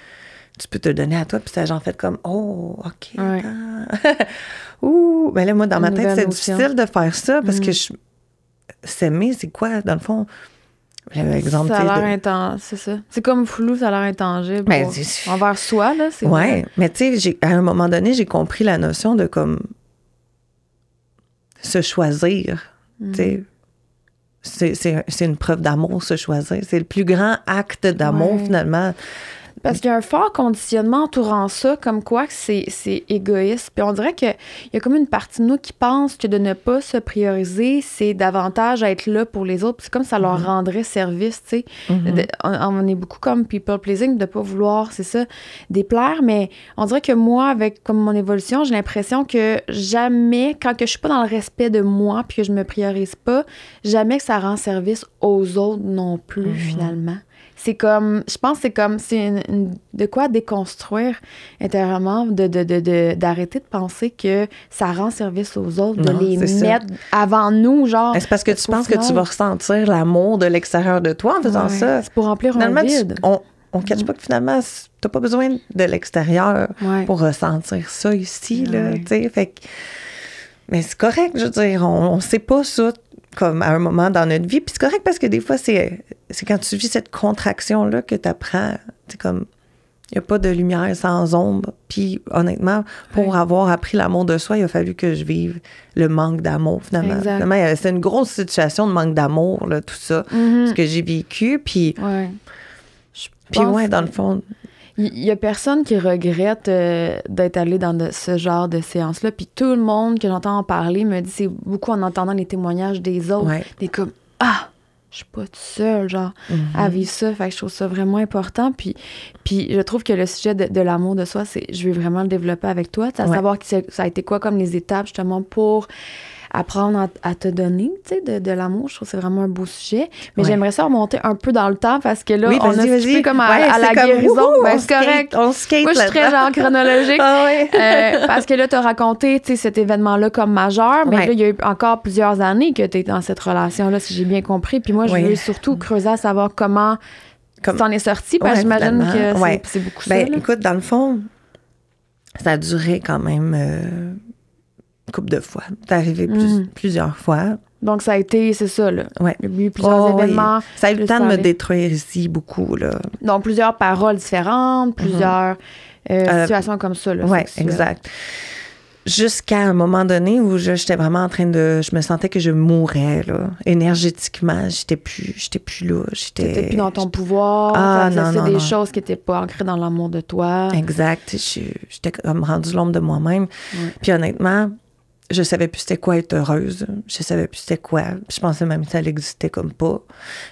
Tu peux te donner à toi. Puis ça, j'en fait comme, oh, OK. ou mais ben là, moi, dans ma tête, c'est hein. difficile de faire ça parce que mm. je. S'aimer, c'est quoi, dans le fond? ça l'air c'est ça. C'est comme flou, ça a l'air intangible ben, envers soi, là. Ouais, mais tu sais, à un moment donné, j'ai compris la notion de comme se choisir. Mm. C'est une preuve d'amour, se choisir. C'est le plus grand acte d'amour, finalement, parce qu'il y a un fort conditionnement entourant ça, comme quoi c'est, c'est égoïste. Puis on dirait qu'il y a comme une partie de nous qui pense que de ne pas se prioriser, c'est davantage être là pour les autres. Puis c'est comme ça leur mm-hmm. rendrait service, tu sais. Mm-hmm. On, est beaucoup comme people pleasing, de pas vouloir, c'est ça, déplaire. Mais on dirait que moi, avec comme mon évolution, j'ai l'impression que jamais, quand que je suis pas dans le respect de moi puis que je me priorise pas, jamais que ça rend service aux autres non plus, mm-hmm. finalement c'est comme je pense que c'est comme c'est une, de quoi déconstruire intérieurement, d'arrêter de, de, penser que ça rend service aux autres, de les mettre avant nous, genre. C'est parce que tu penses que tu vas ressentir l'amour de l'extérieur de toi en faisant ça. C'est pour remplir un on, on ne catch mm. pas que finalement, n'as pas besoin de l'extérieur pour ressentir ça ici, là, fait mais c'est correct, je veux dire, on, ne sait pas ça comme à un moment dans notre vie, puis c'est correct parce que des fois, c'est quand tu vis cette contraction-là que tu apprends c'est comme, il n'y a pas de lumière sans ombre. Puis honnêtement, pour avoir appris l'amour de soi, il a fallu que je vive le manque d'amour, finalement. c'est une grosse situation de manque d'amour, tout ça, mm-hmm. ce que j'ai vécu. Puis, puis ouais, dans le fond. Il y, a personne qui regrette euh, d'être allé dans ce genre de séance-là. Puis tout le monde que j'entends en parler me dit, c'est beaucoup en entendant les témoignages des autres, des comme, ah, je suis pas toute seule, genre, à mhm. vivre ça. Fait que je trouve ça vraiment important. Puis, puis je trouve que le sujet de, l'amour de soi, c'est je vais vraiment le développer avec toi. À savoir que ça a été quoi comme les étapes, justement, pour apprendre à, te donner, tu sais, de, l'amour. Je trouve que c'est vraiment un beau sujet. Mais j'aimerais ça remonter un peu dans le temps parce que là, on a plus comme à, la guérison. Ben, c'est correct. On skate Moi, je suis très genre chronologique. Ah euh, parce que là, tu as raconté, cet événement-là comme majeur. Mais là, il y a eu encore plusieurs années que tu es dans cette relation-là, si j'ai bien compris. Puis moi, je veux surtout creuser à savoir comment tu en es sorti. Parce que j'imagine que c'est beaucoup ben, ça. Écoute, dans le fond, ça a duré quand même... Euh, couple de fois. C'est arrivé mm. plusieurs fois. Donc, ça a été, c'est ça, là. Ouais. plusieurs oh, événements. Ça a eu le temps de me détruire ici beaucoup, là. Donc, plusieurs paroles différentes, mm-hmm. plusieurs euh, euh, situations comme ça, là. Oui, exact. Jusqu'à un moment donné où j'étais vraiment en train de. Je me sentais que je mourais, là. Énergétiquement, j'étais plus, j'étais plus là. J'étais plus dans ton pouvoir. Ah, non, des choses qui n'étaient pas ancrées dans l'amour de toi. Exact. J'étais comme rendu l'ombre de moi-même. Puis honnêtement, je savais plus c'était quoi être heureuse. Je savais plus c'était quoi. Je pensais même que ça n'existait comme pas.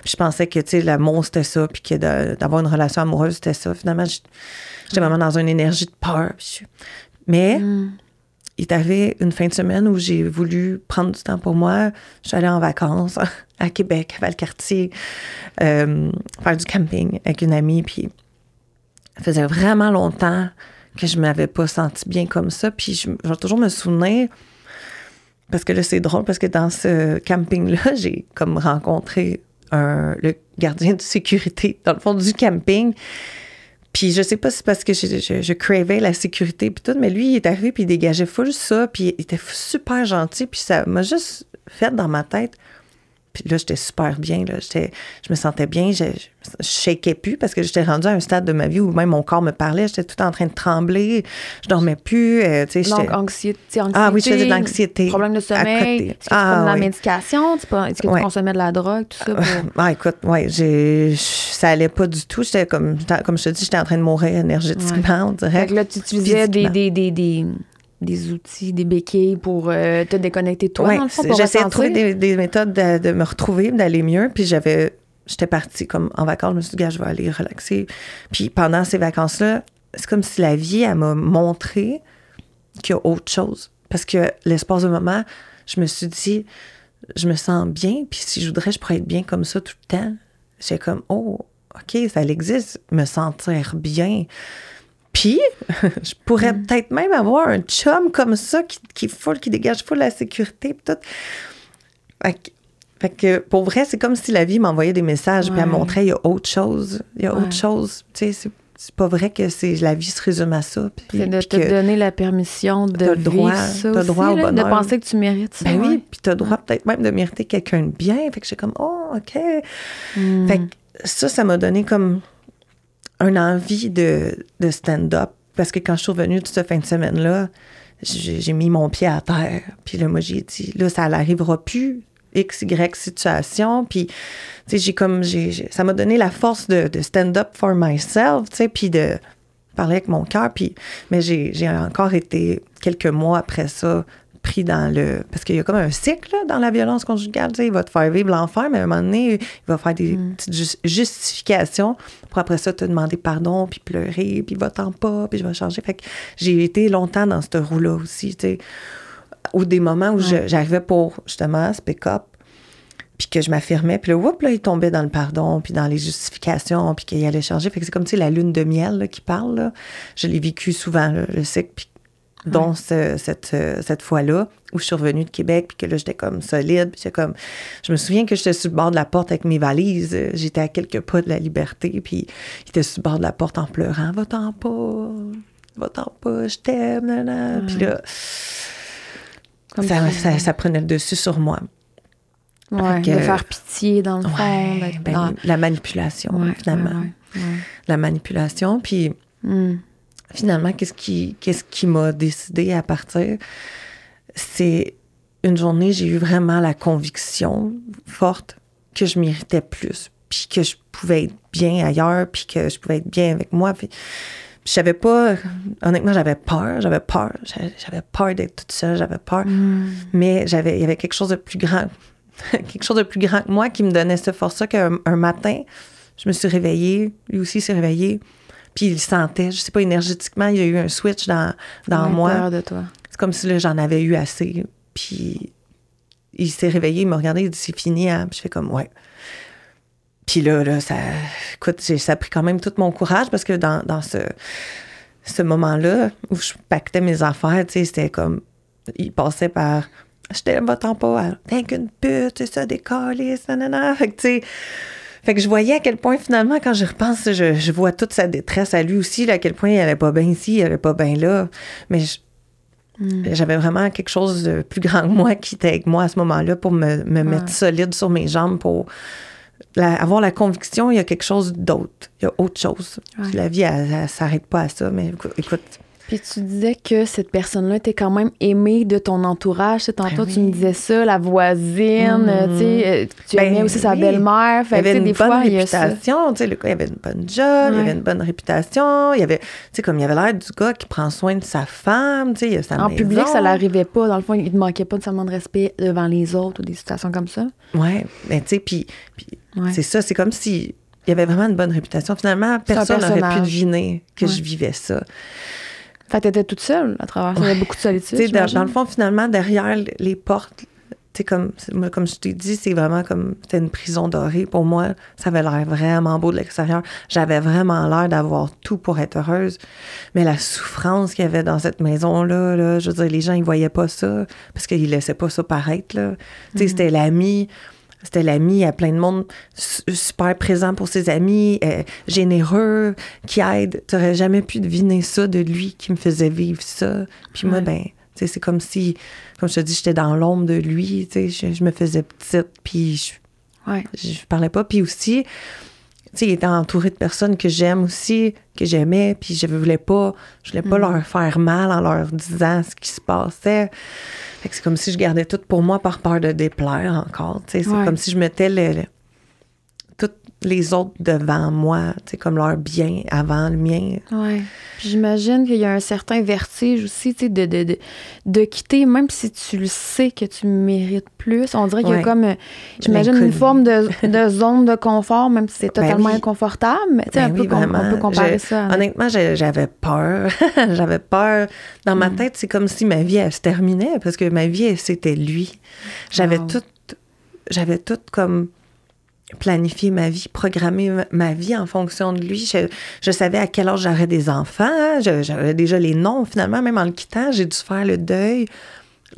je pensais que, tu sais, l'amour, c'était ça. Puis que d'avoir une relation amoureuse, c'était ça. Finalement, j'étais mm. vraiment dans une énergie de peur. Mais mm. il y avait une fin de semaine où j'ai voulu prendre du temps pour moi. Je suis allée en vacances à Québec, à Valcartier, euh, faire du camping avec une amie. Puis ça faisait vraiment longtemps que je m'avais pas senti bien comme ça. Puis je vais toujours me souvenir parce que là, c'est drôle, parce que dans ce camping-là, j'ai comme rencontré le gardien de sécurité, dans le fond, du camping. Puis je sais pas si c'est parce que je, je, cravais la sécurité puis tout, mais lui, il est arrivé puis il dégageait full ça, puis il était super gentil, puis ça m'a juste fait dans ma tête, puis là, j'étais super bien. Là. Je me sentais bien. Je ne shakeais plus parce que j'étais rendue à un stade de ma vie où même mon corps me parlait. J'étais tout en train de trembler. Je dormais plus. Donc, euh, anxiété, Ah oui, je faisais de Problème de sommeil. Ah est-ce que tu de la médication? Est-ce que tu consommais de la drogue? Tout ça? Ah, écoute, oui. ça allait pas du tout. comme, comme je te dis, j'étais en train de mourir énergétiquement, direct on dirait. là, tu utilisais des, des, des, des des outils, des béquilles pour euh, te déconnecter toi, dans le fond, J'essayais de trouver des, méthodes de, me retrouver, d'aller mieux. Puis j'avais... J'étais partie comme en vacances. Je me suis dit, je vais aller relaxer. Puis pendant ces vacances-là, c'est comme si la vie, elle m'a montré qu'il y a autre chose. Parce que l'espace de moment, je me suis dit, je me sens bien. Puis si je voudrais, je pourrais être bien comme ça tout le temps. J'ai comme, oh, OK, ça existe, me sentir bien. Puis, je pourrais mm. peut-être même avoir un chum comme ça qui, qui, full, qui dégage full la sécurité. Tout. Fait que, pour vrai, c'est comme si la vie m'envoyait des messages puis elle montrait il y a autre chose. Il y a autre chose. Tu sais, c'est pas vrai que c'est la vie se résume à ça. C'est de te donner la permission de T'as droit, droit au bonheur. de penser que tu mérites ça. Ben oui, puis t'as le droit peut-être même de mériter quelqu'un de bien. Fait que j'ai comme, oh, OK. Mm. Fait que ça, ça m'a donné comme une envie de, stand-up parce que quand je suis revenue toute cette fin de semaine-là, j'ai mis mon pied à terre. Puis là, moi, j'ai dit, là, ça n'arrivera plus. X, Y situation. Puis, tu sais, j'ai comme, j'ai ça m'a donné la force de, stand up for myself, tu sais, puis de parler avec mon cœur. Puis, mais j'ai encore été quelques mois après ça pris dans le. Parce qu'il y a comme un cycle dans la violence conjugale. sais, il va te faire vivre l'enfer, mais à un moment donné, il va faire des mm. petites justifications pour après ça te demander pardon, puis pleurer, puis va-t'en pas, puis je vais changer. Fait que j'ai été longtemps dans ce roue-là aussi. sais, Ou des moments où j'arrivais pour justement ce pick-up, puis que je m'affirmais, puis là, whoop, là, il tombait dans le pardon, puis dans les justifications, puis qu'il allait changer. Fait que c'est comme, tu la lune de miel qui parle, là. Je l'ai vécu souvent, le cycle, puis dont cette, euh, cette fois-là où je suis revenue de Québec, puis que là, j'étais comme solide. Puis comme... Je me souviens que j'étais sur le bord de la porte avec mes valises. Euh, j'étais à quelques pas de la liberté, puis j'étais sur le bord de la porte en pleurant. Va-t'en pas, va-t'en pas, je t'aime, nanana. Puis là, ça, prenait le dessus sur moi. Ouais, faire pitié dans le fond. Ben, la manipulation, finalement. La manipulation, puis... Hmm finalement, qu'est-ce qui, qu'est-ce qui m'a décidé à partir? C'est une journée, j'ai eu vraiment la conviction forte que je méritais plus, puis que je pouvais être bien ailleurs, puis que je pouvais être bien avec moi. je savais pas, honnêtement, j'avais peur, j'avais peur, j'avais peur d'être toute seule, j'avais peur. Mm. Mais j'avais, il y avait quelque chose de plus grand, quelque chose de plus grand que moi qui me donnait cette force-là qu'un un matin, je me suis réveillée, lui aussi s'est réveillé, puis il sentait, je sais pas, énergétiquement, il y a eu un switch dans, dans moi. de toi. C'est comme si j'en avais eu assez. Puis il s'est réveillé, il m'a regardé, il dit c'est fini. Hein. je fais comme ouais. Puis là, là, ça, écoute, ça a pris quand même tout mon courage parce que dans, ce, ce moment-là où je pactais mes affaires, tu sais, c'était comme, il passait par, je t'aime, va pas, hein, t'es qu'une pute, ça, décoller, ça nanana. Fait que, tu sais, fait que je voyais à quel point, finalement, quand je repense, je, vois toute sa détresse à lui aussi, à quel point il n'allait pas bien ici, il n'allait pas bien là. Mais hmm. j'avais vraiment quelque chose de plus grand que moi qui était avec moi à ce moment-là pour me, mettre solide sur mes jambes, pour avoir la conviction, il y a quelque chose d'autre, il y a autre chose. La vie, elle, ne s'arrête pas à ça, mais écoute, tu disais que cette personne-là était quand même aimée de ton entourage. Tantôt, ben tu me disais ça, la voisine, hmm. tu euh, ben aimais aussi sa belle-mère. Il y avait une bonne réputation. Il y avait une bonne job, il y avait une bonne réputation. Il y avait, tu sais, comme il y avait l'air du gars qui prend soin de sa femme, En public, ça l'arrivait pas. Dans le fond, il ne manquait pas nécessairement de respect devant les autres ou des situations comme ça. Ouais, mais ben, tu sais, puis, c'est ça, c'est comme si il y avait vraiment une bonne réputation. Finalement, personne n'aurait pu deviner que je vivais ça. Fait t'étais toute seule à travers beaucoup de solitude. Dans, le fond, finalement, derrière les portes, t'sais, comme, comme je t'ai dit, c'est vraiment comme c'était une prison dorée. Pour moi, ça avait l'air vraiment beau de l'extérieur. J'avais vraiment l'air d'avoir tout pour être heureuse. Mais la souffrance qu'il y avait dans cette maison-là, je veux dire, les gens, ils voyaient pas ça parce qu'ils laissaient pas ça paraître. Mm-hmm. C'était l'ami c'était l'ami à plein de monde, super présent pour ses amis, euh, généreux, qui aide. Tu n'aurais jamais pu deviner ça de lui qui me faisait vivre ça. Puis moi, ben, c'est comme si, comme je te dis, j'étais dans l'ombre de lui. Je, je me faisais petite, puis je, ouais. parlais pas. Puis aussi, sais, il était entouré de personnes que j'aime aussi, que j'aimais, puis je voulais pas, je voulais pas mhm. leur faire mal en leur disant ce qui se passait. Fait que c'est comme si je gardais tout pour moi par peur de déplaire encore, tu sais. C'est comme si je mettais le les autres devant moi, c'est comme leur bien avant le mien. Oui. J'imagine qu'il y a un certain vertige aussi, tu de, de, de, quitter, même si tu le sais que tu mérites plus. On dirait qu'il y a comme, euh, j'imagine, une forme de, zone de confort, même si c'est ben totalement inconfortable. Ben un peu, on peut comparer ça. Honnêtement, j'avais peur. j'avais peur. Dans ma mm. tête, c'est comme si ma vie, elle se terminait parce que ma vie, c'était lui. J'avais tout, j'avais tout comme planifier ma vie, programmer ma vie en fonction de lui. Je, savais à quel âge j'aurais des enfants. Hein. J'avais déjà les noms, finalement. Même en le quittant, j'ai dû faire le deuil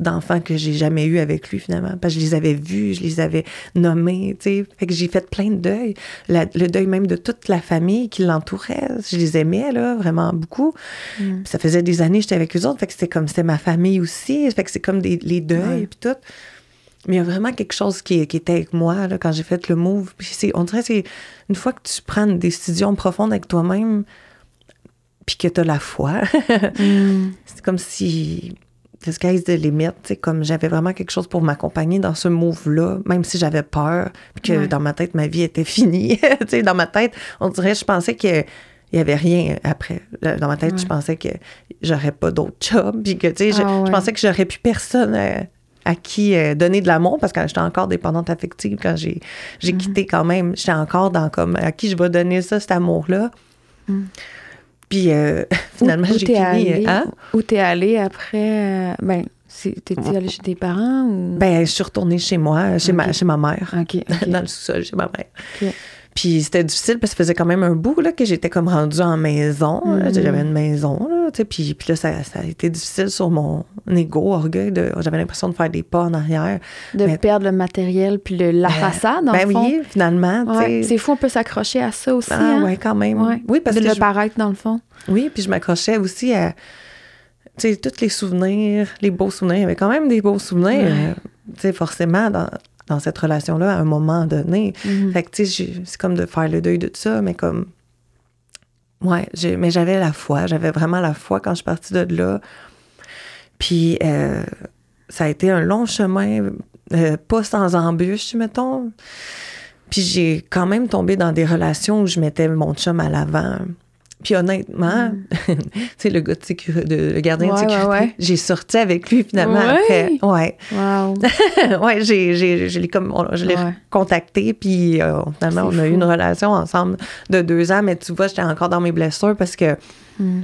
d'enfants que j'ai jamais eu avec lui, finalement. Parce que je les avais vus, je les avais nommés, Fait que j'ai fait plein de deuils. le deuil même de toute la famille qui l'entourait. Je les aimais, là, vraiment beaucoup. Mm. Ça faisait des années que j'étais avec eux autres. Fait que c'était comme, c'était ma famille aussi. Fait que c'est comme des, les deuils, puis tout. Mais il y a vraiment quelque chose qui, qui était avec moi quand j'ai fait le move. on dirait c'est une fois que tu prends des décision profonde avec toi-même, puis que tu as la foi, mm. c'est comme si de sky's the limit. Comme j'avais vraiment quelque chose pour m'accompagner dans ce move-là, même si j'avais peur, puis que dans ma tête, ma vie était finie. dans ma tête, on dirait, je pensais que il n'y avait rien après. Dans ma tête, je pensais que j'aurais pas d'autre job, puis que, tu sais, je, ah pensais que j'aurais plus personne euh, à qui euh, donner de l'amour parce que j'étais encore dépendante affective quand j'ai j'ai mhm. quitté quand même. J'étais encore dans comme à qui je vais donner ça, cet amour-là. Mm. Puis euh, finalement, j'ai fini. Hein? Où t'es allée après? Euh, ben, T'es-tu allée chez tes parents? Ou... Ben, je suis retournée chez moi, chez, ma, chez ma mère. dans le sous-sol, chez ma mère. Puis c'était difficile parce que ça faisait quand même un bout que j'étais comme rendue en maison. Mm-hmm. J'avais une maison. Là, puis, là, ça, a été difficile sur mon égo, orgueil. J'avais l'impression de faire des pas en arrière. De perdre le matériel puis la euh, façade, en ben oui, finalement. c'est fou, on peut s'accrocher à ça aussi. Ah, hein. quand même. Oui, parce de le paraître, dans le fond. Oui, puis je m'accrochais aussi à tu sais, tous les souvenirs, les beaux souvenirs. Il y avait quand même des beaux souvenirs, euh, forcément, dans, dans cette relation-là à un moment donné. Mhm. Fait que, tu sais, c'est comme de faire le deuil de tout ça, mais comme. Ouais, mais j'avais la foi. J'avais vraiment la foi quand je suis partie de là. Puis, euh, ça a été un long chemin, euh, pas sans embûches, mettons. Puis, j'ai quand même tombé dans des relations où je mettais mon chum à l'avant. Puis honnêtement, mm. tu sais, le gars de, sécurité, le gardien de sécurité, j'ai sorti avec lui finalement après. Ouais. Wow. ouais, j'ai, je l'ai, comme, je l'ai contacté, puis euh, finalement, on a eu une relation ensemble de deux ans, mais tu vois, j'étais encore dans mes blessures parce que mm.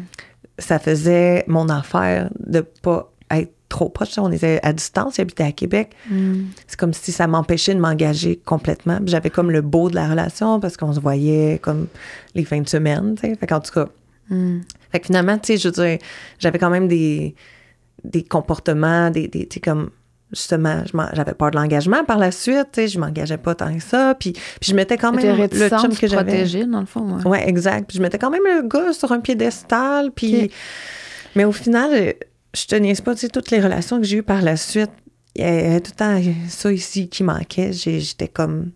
ça faisait mon affaire de pas être trop proche. On était à distance, j'habitais à Québec. Mm. C'est comme si ça m'empêchait de m'engager complètement. J'avais comme le beau de la relation parce qu'on se voyait comme les fins de semaine. T'sais. Fait tout cas, mm. fait finalement, tu sais, je veux dire, j'avais quand même des, des comportements, des, comme justement, j'avais peur de l'engagement par la suite, tu je m'engageais pas tant que ça, puis, je mettais quand même le chum que j'avais. dans le fond, Oui, exact. Puis je mettais quand même le gars sur un piédestal, puis... Mais au final, je te niaise pas, tu sais, toutes les relations que j'ai eues par la suite, il y avait tout le temps ça ici qui manquait. J'étais comme.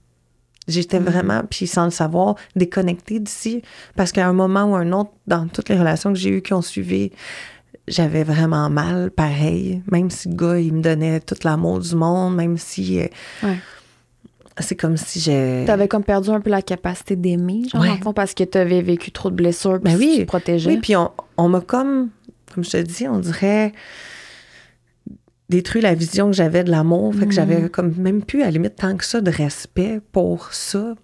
J'étais mm-hmm. vraiment, puis sans le savoir, déconnectée d'ici. Parce qu'à un moment ou un autre, dans toutes les relations que j'ai eues qui ont suivi, j'avais vraiment mal, pareil. Même si le gars, il me donnait tout l'amour du monde, même si. Euh, c'est comme si j'ai. T'avais comme perdu un peu la capacité d'aimer, genre, parce que t'avais vécu trop de blessures, puis oui. Ben tu te protégeais. Oui, puis on, on m'a comme comme je te dis, on dirait détruit la vision que j'avais de l'amour. Fait que mm. j'avais comme même plus, à limite, tant que ça, de respect pour ça.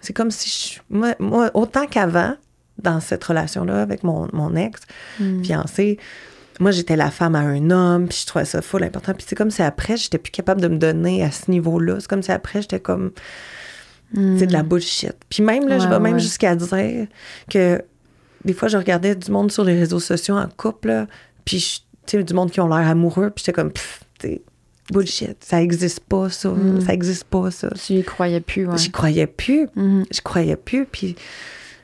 C'est comme si je, moi, autant qu'avant, dans cette relation-là avec mon, ex, mm. fiancé, moi, j'étais la femme à un homme, puis je trouvais ça fou, l'important Puis c'est comme si après, j'étais plus capable de me donner à ce niveau-là. C'est comme si après, j'étais comme. C'est de la mm. bullshit. Puis même, là, je vais même jusqu'à dire que des fois, je regardais du monde sur les réseaux sociaux en couple, puis du monde qui ont l'air amoureux, puis j'étais comme, pfff, bullshit, ça existe pas, ça, mm. ça existe pas, ça. Tu y croyais plus, ouais. J'y croyais plus, mm-hmm. j'y croyais plus, puis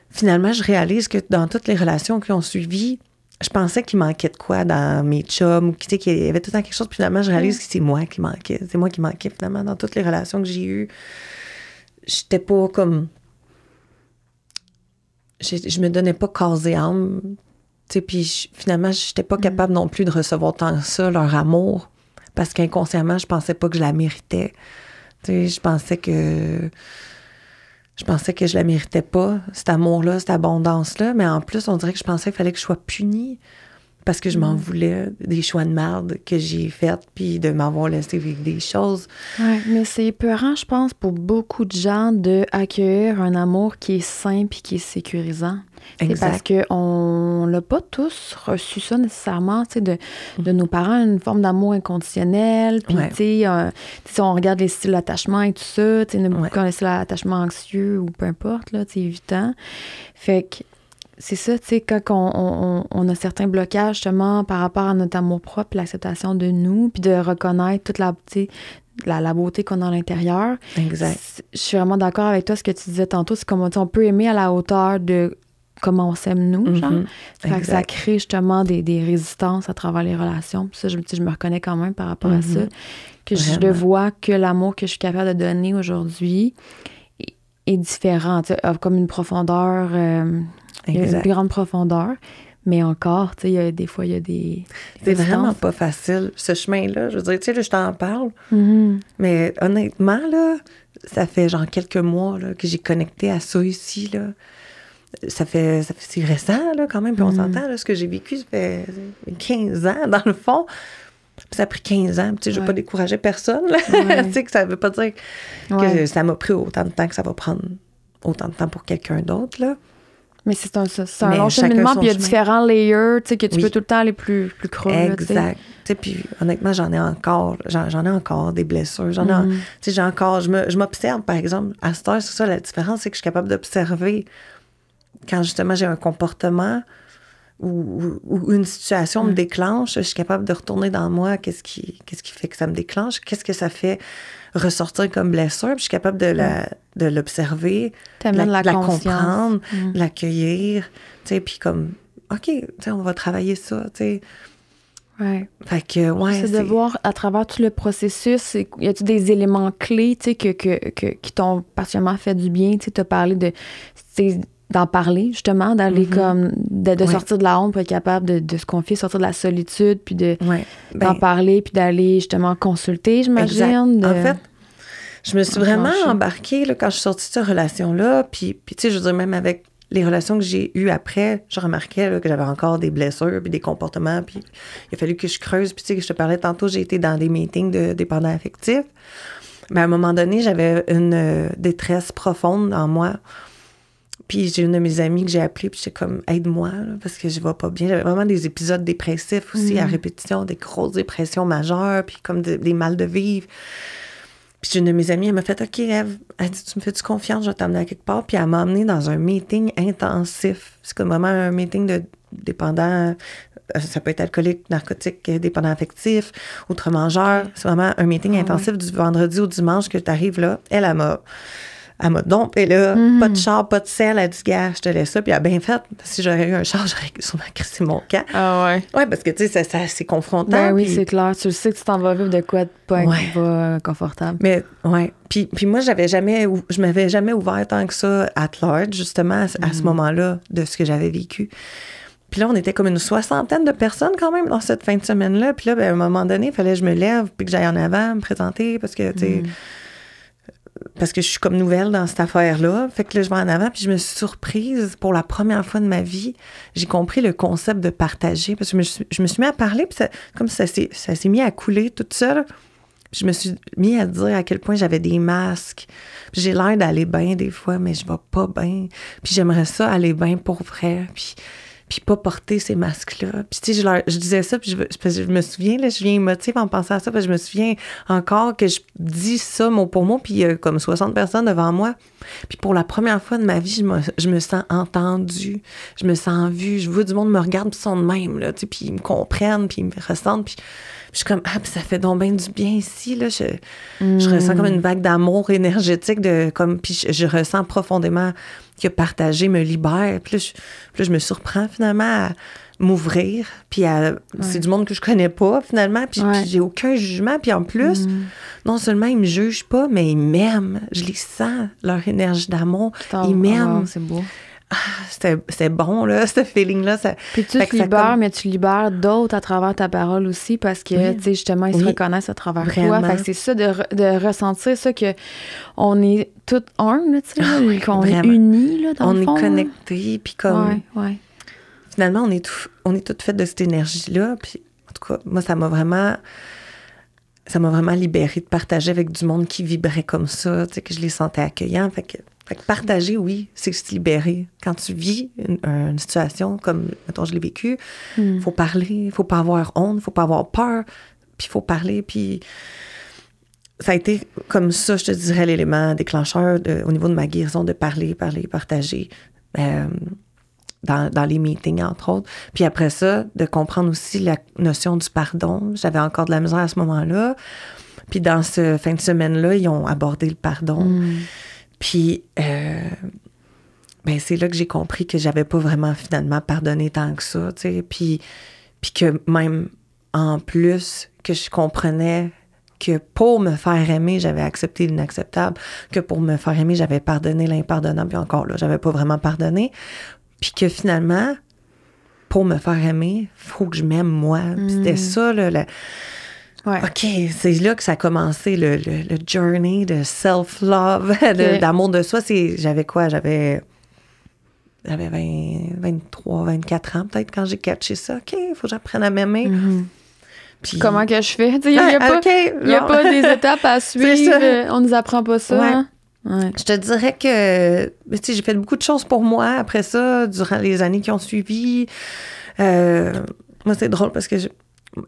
finalement, je réalise que dans toutes les relations qui ont suivi, je pensais qu'il manquait de quoi dans mes chums, qu'il y avait tout le temps quelque chose, puis finalement, je réalise mm. que c'est moi qui manquais. c'est moi qui manquais, finalement, dans toutes les relations que j'ai eues. J'étais pas comme je, me donnais pas corps et âme. Puis finalement, j'étais pas mm-hmm. capable non plus de recevoir tant que ça, leur amour, parce qu'inconsciemment, je pensais pas que je la méritais. sais je pensais que je pensais que je la méritais pas, cet amour-là, cette abondance-là, mais en plus, on dirait que je pensais qu'il fallait que je sois punie parce que je m'en mm. voulais des choix de merde que j'ai faits, puis de m'avoir laissé vivre des choses. Oui, mais c'est épeurant, je pense, pour beaucoup de gens de accueillir un amour qui est sain puis qui est sécurisant. C'est parce qu'on l'a pas tous reçu ça nécessairement, tu sais, de, mm. de nos parents, une forme d'amour inconditionnel. Puis, tu sais, si on regarde les styles d'attachement et tout ça, tu sais, beaucoup ouais. ont anxieux ou peu importe, là, tu sais, évitant. Fait que c'est ça, tu sais, quand on, a certains blocages justement par rapport à notre amour propre, l'acceptation de nous, puis de reconnaître toute la, la, la beauté qu'on a à l'intérieur. Exact. Je suis vraiment d'accord avec toi, ce que tu disais tantôt, c'est comment on peut aimer à la hauteur de comment on s'aime nous, genre. Mm-hmm. ça crée justement des, résistances à travers les relations. Puis ça, je, je me reconnais quand même par rapport à mm-hmm. ça. Que je vois que l'amour que je suis capable de donner aujourd'hui est, différent, comme une profondeur. Euh, il y a une plus grande profondeur. Mais encore, tu sais, des fois, il y a des. C'est vraiment pas facile, ce chemin-là. Je veux dire, tu sais, là, je t'en parle. Mm-hmm. Mais honnêtement, là, ça fait genre quelques mois là, que j'ai connecté à ça ici, là. Ça fait, ça fait c'est récent, là, quand même. Puis on mm-hmm. s'entend, ce que j'ai vécu, ça fait 15 ans, dans le fond. Ça a pris 15 ans. Tu sais, je ne veux pas décourager personne. là. tu sais, que ça veut pas dire que ça m'a pris autant de temps que ça va prendre autant de temps pour quelqu'un d'autre, là. Mais c'est un, un long cheminement, puis il y a différents layers, tu sais, que tu peux tout le temps aller plus, plus creux. Exact. puis honnêtement, j'en ai encore, j'en ai encore des blessures. J'en ai mm-hmm. tu j'ai encore, je m'observe, par exemple, à cette heure, c'est ça la différence, c'est que je suis capable d'observer quand justement j'ai un comportement, ou, une situation me déclenche, je suis capable de retourner dans moi, qu'est-ce qui, qu'est-ce qui fait que ça me déclenche, qu'est-ce que ça fait ressortir comme blessure, puis je suis capable de, la, de l'observer, de la, comprendre, de mm. l'accueillir, tu sais, puis comme, OK, on va travailler ça, tu sais. Ouais. Fait que, ouais, c'est, de voir à travers tout le processus, y a-tu des éléments clés, que, que, qui t'ont particulièrement fait du bien, tu sais, t'as parlé de d'en parler, justement, d'aller mhm. comme. de, sortir de la honte pour être capable de, se confier, sortir de la solitude, puis de d'en ben, parler, puis d'aller justement consulter, j'imagine. De... En fait, je me suis vraiment embarquée là, quand je suis sortie de cette relation-là, puis, puis tu sais, je veux dire, même avec les relations que j'ai eues après, je remarquais que j'avais encore des blessures, puis des comportements, puis il a fallu que je creuse, puis tu sais, que je te parlais tantôt, j'ai été dans des meetings de dépendants affectifs. Mais à un moment donné, j'avais une euh, détresse profonde en moi puis j'ai une de mes amies que j'ai appelée, puis j'ai comme aide-moi, parce que je vais pas bien. J'avais vraiment des épisodes dépressifs aussi à mm. répétition, des grosses dépressions majeures, puis comme des mal de vivre. Puis j'ai une de mes amies, elle m'a fait OK, Eve, Tu me fais-tu confiance, je vais t'emmener à quelque part. Puis elle m'a emmené dans un meeting intensif. C'est comme vraiment un meeting de dépendants. Euh, ça peut être alcoolique, narcotique, euh, dépendant affectif, outre-mangeur. C'est vraiment un meeting ah intensif du vendredi au dimanche que tu arrives là. Elle, a m'a elle m'a et là, mhm. pas de char, pas de sel, elle a dit, gars, je te laisse ça. Puis elle a bien fait, si j'aurais eu un char, j'aurais sûrement crissé mon cas. Ah ouais. Ouais, parce que tu sais, ça, c'est confrontant. Ben oui, c'est clair. Tu le sais que tu t'en vas vivre de quoi de pas, euh, confortable. Mais ouais. Puis, puis moi, j'avais jamais, je m'avais jamais ouvert tant que ça à large, justement, à, ce mhm. moment-là, de ce que j'avais vécu. Puis là, on était comme une soixantaine de personnes quand même dans cette fin de semaine-là. Puis là, ben, à un moment donné, il fallait que je me lève, puis que j'aille en avant, me présenter, parce que, tu sais, mhm parce que je suis comme nouvelle dans cette affaire-là. Fait que là, je vais en avant, puis je me suis surprise pour la première fois de ma vie. J'ai compris le concept de partager, parce que je me suis, mis à parler, puis ça, comme ça s'est mis à couler toute seule. je me suis mis à dire à quel point j'avais des masques. J'ai l'air d'aller bien des fois, mais je vais pas bien. Puis j'aimerais ça aller bien pour vrai. Puis puis pas porter ces masques-là. Puis tu sais, je, disais ça, puis je, je, me souviens, là, je viens émotive en pensant à ça, parce que je me souviens encore que je dis ça mot pour mot, puis il y a comme 60 personnes devant moi. Puis pour la première fois de ma vie, je me, sens entendue, je me sens vue, je vois du monde me regarde, puis sont de même, là, tu sais, puis ils me comprennent, puis ils me ressentent, puis, je suis comme, ah, ça fait donc bien du bien ici, là, je, ressens mm. comme une vague d'amour énergétique, de, comme, puis je ressens profondément que partager me libère. plus je, me surprends finalement à m'ouvrir. Puis c'est du monde que je connais pas finalement. Puis, j'ai aucun jugement. Puis en plus, mm. non seulement ils me jugent pas, mais ils m'aiment. Je les sens, leur énergie d'amour. Ils oh, m'aiment. c'est beau. Ah, c'est c'était bon, là, ce feeling-là. Puis tu te libères, mais tu libères d'autres à travers ta parole aussi parce que, tu sais, justement, ils se reconnaissent à travers toi. Fait que c'est ça, de, ressentir ça, que on est tout un, là, tu sais, ah qu'on est unis, là, dans le fond. On est connectés, puis comme... Finalement, on est, tout, on est toutes faites de cette énergie-là, puis en tout cas, moi, ça m'a vraiment... Ça m'a vraiment libérée de partager avec du monde qui vibrait comme ça, tu sais, que je les sentais accueillants, fait que partager, oui, c'est se libérer. Quand tu vis une, euh, situation comme, mettons, je l'ai vécu, hmm. faut parler, il faut pas avoir honte, faut pas avoir peur, puis faut parler, puis ça a été comme ça, je te dirais, l'élément déclencheur au niveau de ma guérison, de parler, parler, partager. Euh, dans, les meetings, entre autres. Puis après ça, de comprendre aussi la notion du pardon. J'avais encore de la misère à ce moment-là. Puis dans ce fin de semaine-là, ils ont abordé le pardon. Hmm. Puis, euh, ben c'est là que j'ai compris que j'avais pas vraiment finalement pardonné tant que ça, tu Puis, puis que même en plus, que je comprenais que pour me faire aimer, j'avais accepté l'inacceptable, que pour me faire aimer, j'avais pardonné l'impardonnable, puis encore là, j'avais pas vraiment pardonné. Puis que finalement, pour me faire aimer, faut que je m'aime moi. C'était mm. ça, là, OK, c'est là que ça a commencé le, journey de self-love, d'amour de soi. J'avais quoi? J'avais. 23, 24 ans peut-être quand j'ai catché ça. OK, il faut que j'apprenne à m'aimer. Mm-hmm. Puis, Comment que je fais? Il n'y a, pas, des étapes à suivre. Euh, on nous apprend pas ça. Hein? Je te dirais que j'ai fait beaucoup de choses pour moi après ça, durant les années qui ont suivi. Euh, moi, c'est drôle parce que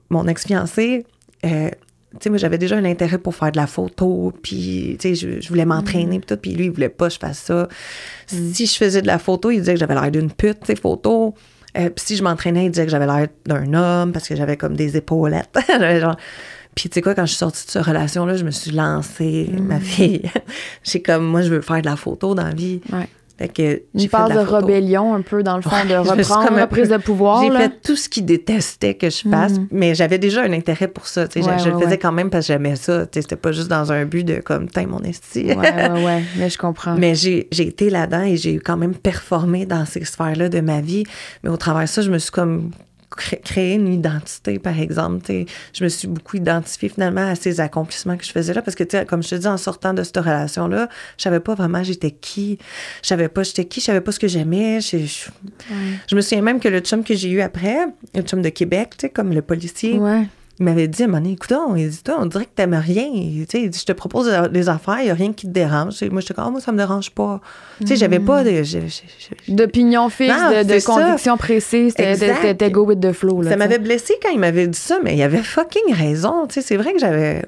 mon ex-fiancé, euh, tu sais, moi, j'avais déjà un intérêt pour faire de la photo, puis, tu sais, je, voulais m'entraîner, mm. puis tout, puis lui, il voulait pas que je fasse ça. Mm. Si je faisais de la photo, il disait que j'avais l'air d'une pute, tu sais, photo. Euh, puis si je m'entraînais, il disait que j'avais l'air d'un homme parce que j'avais comme des épaulettes. Puis, tu sais quoi, quand je suis sortie de cette relation-là, je me suis lancée, ma mm. fille. J'ai comme, moi, je veux faire de la photo dans la vie. Ouais. Fait que Une phase de, rébellion un peu, dans le fond, de reprendre prise de pouvoir. J'ai fait tout ce qui détestait que je fasse, mm. mais j'avais déjà un intérêt pour ça. je, le faisais quand même parce que j'aimais ça. C'était pas juste dans un but de comme, tiens, mon esti. ouais, ouais, mais je comprends. Mais j'ai été là-dedans et j'ai quand même performé dans ces sphères-là de ma vie. Mais au travers de ça, je me suis comme créer une identité, par exemple. je me suis beaucoup identifiée finalement à ces accomplissements que je faisais là parce que, comme je te dis, en sortant de cette relation-là, je savais pas vraiment j'étais qui. Je savais pas j'étais qui, je savais pas ce que j'aimais. Je, me souviens même que le chum que j'ai eu après, le chum de Québec, comme le policier il m'avait dit à écoute, on, il dit, on dirait que t'aimes rien. Tu sais, il je te propose des affaires, il n'y a rien qui te dérange. moi moi, suis comme, oh, moi, ça me dérange pas. Tu sais, j'avais pas de. D'opinion fixe, de, conviction précise, es go with the flow. ça m'avait blessé quand il m'avait dit ça, mais il avait fucking raison. Tu c'est vrai que j'avais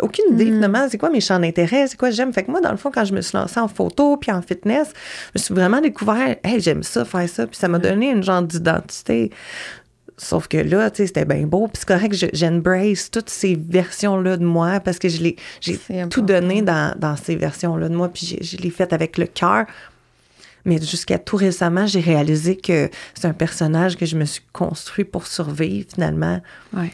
aucune idée, mm-hmm. finalement, c'est quoi mes champs d'intérêt, c'est quoi j'aime. Fait que moi, dans le fond, quand je me suis lancée en photo puis en fitness, je me suis vraiment découvert, hey, j'aime ça, faire ça, puis ça m'a donné une genre d'identité. Sauf que là, tu sais, c'était bien beau. Puis c'est correct, j'embrace toutes ces versions-là de moi parce que je j'ai tout donné dans, ces versions-là de moi. Puis je l'ai fait avec le cœur. Mais jusqu'à tout récemment, j'ai réalisé que c'est un personnage que je me suis construit pour survivre finalement. Ouais.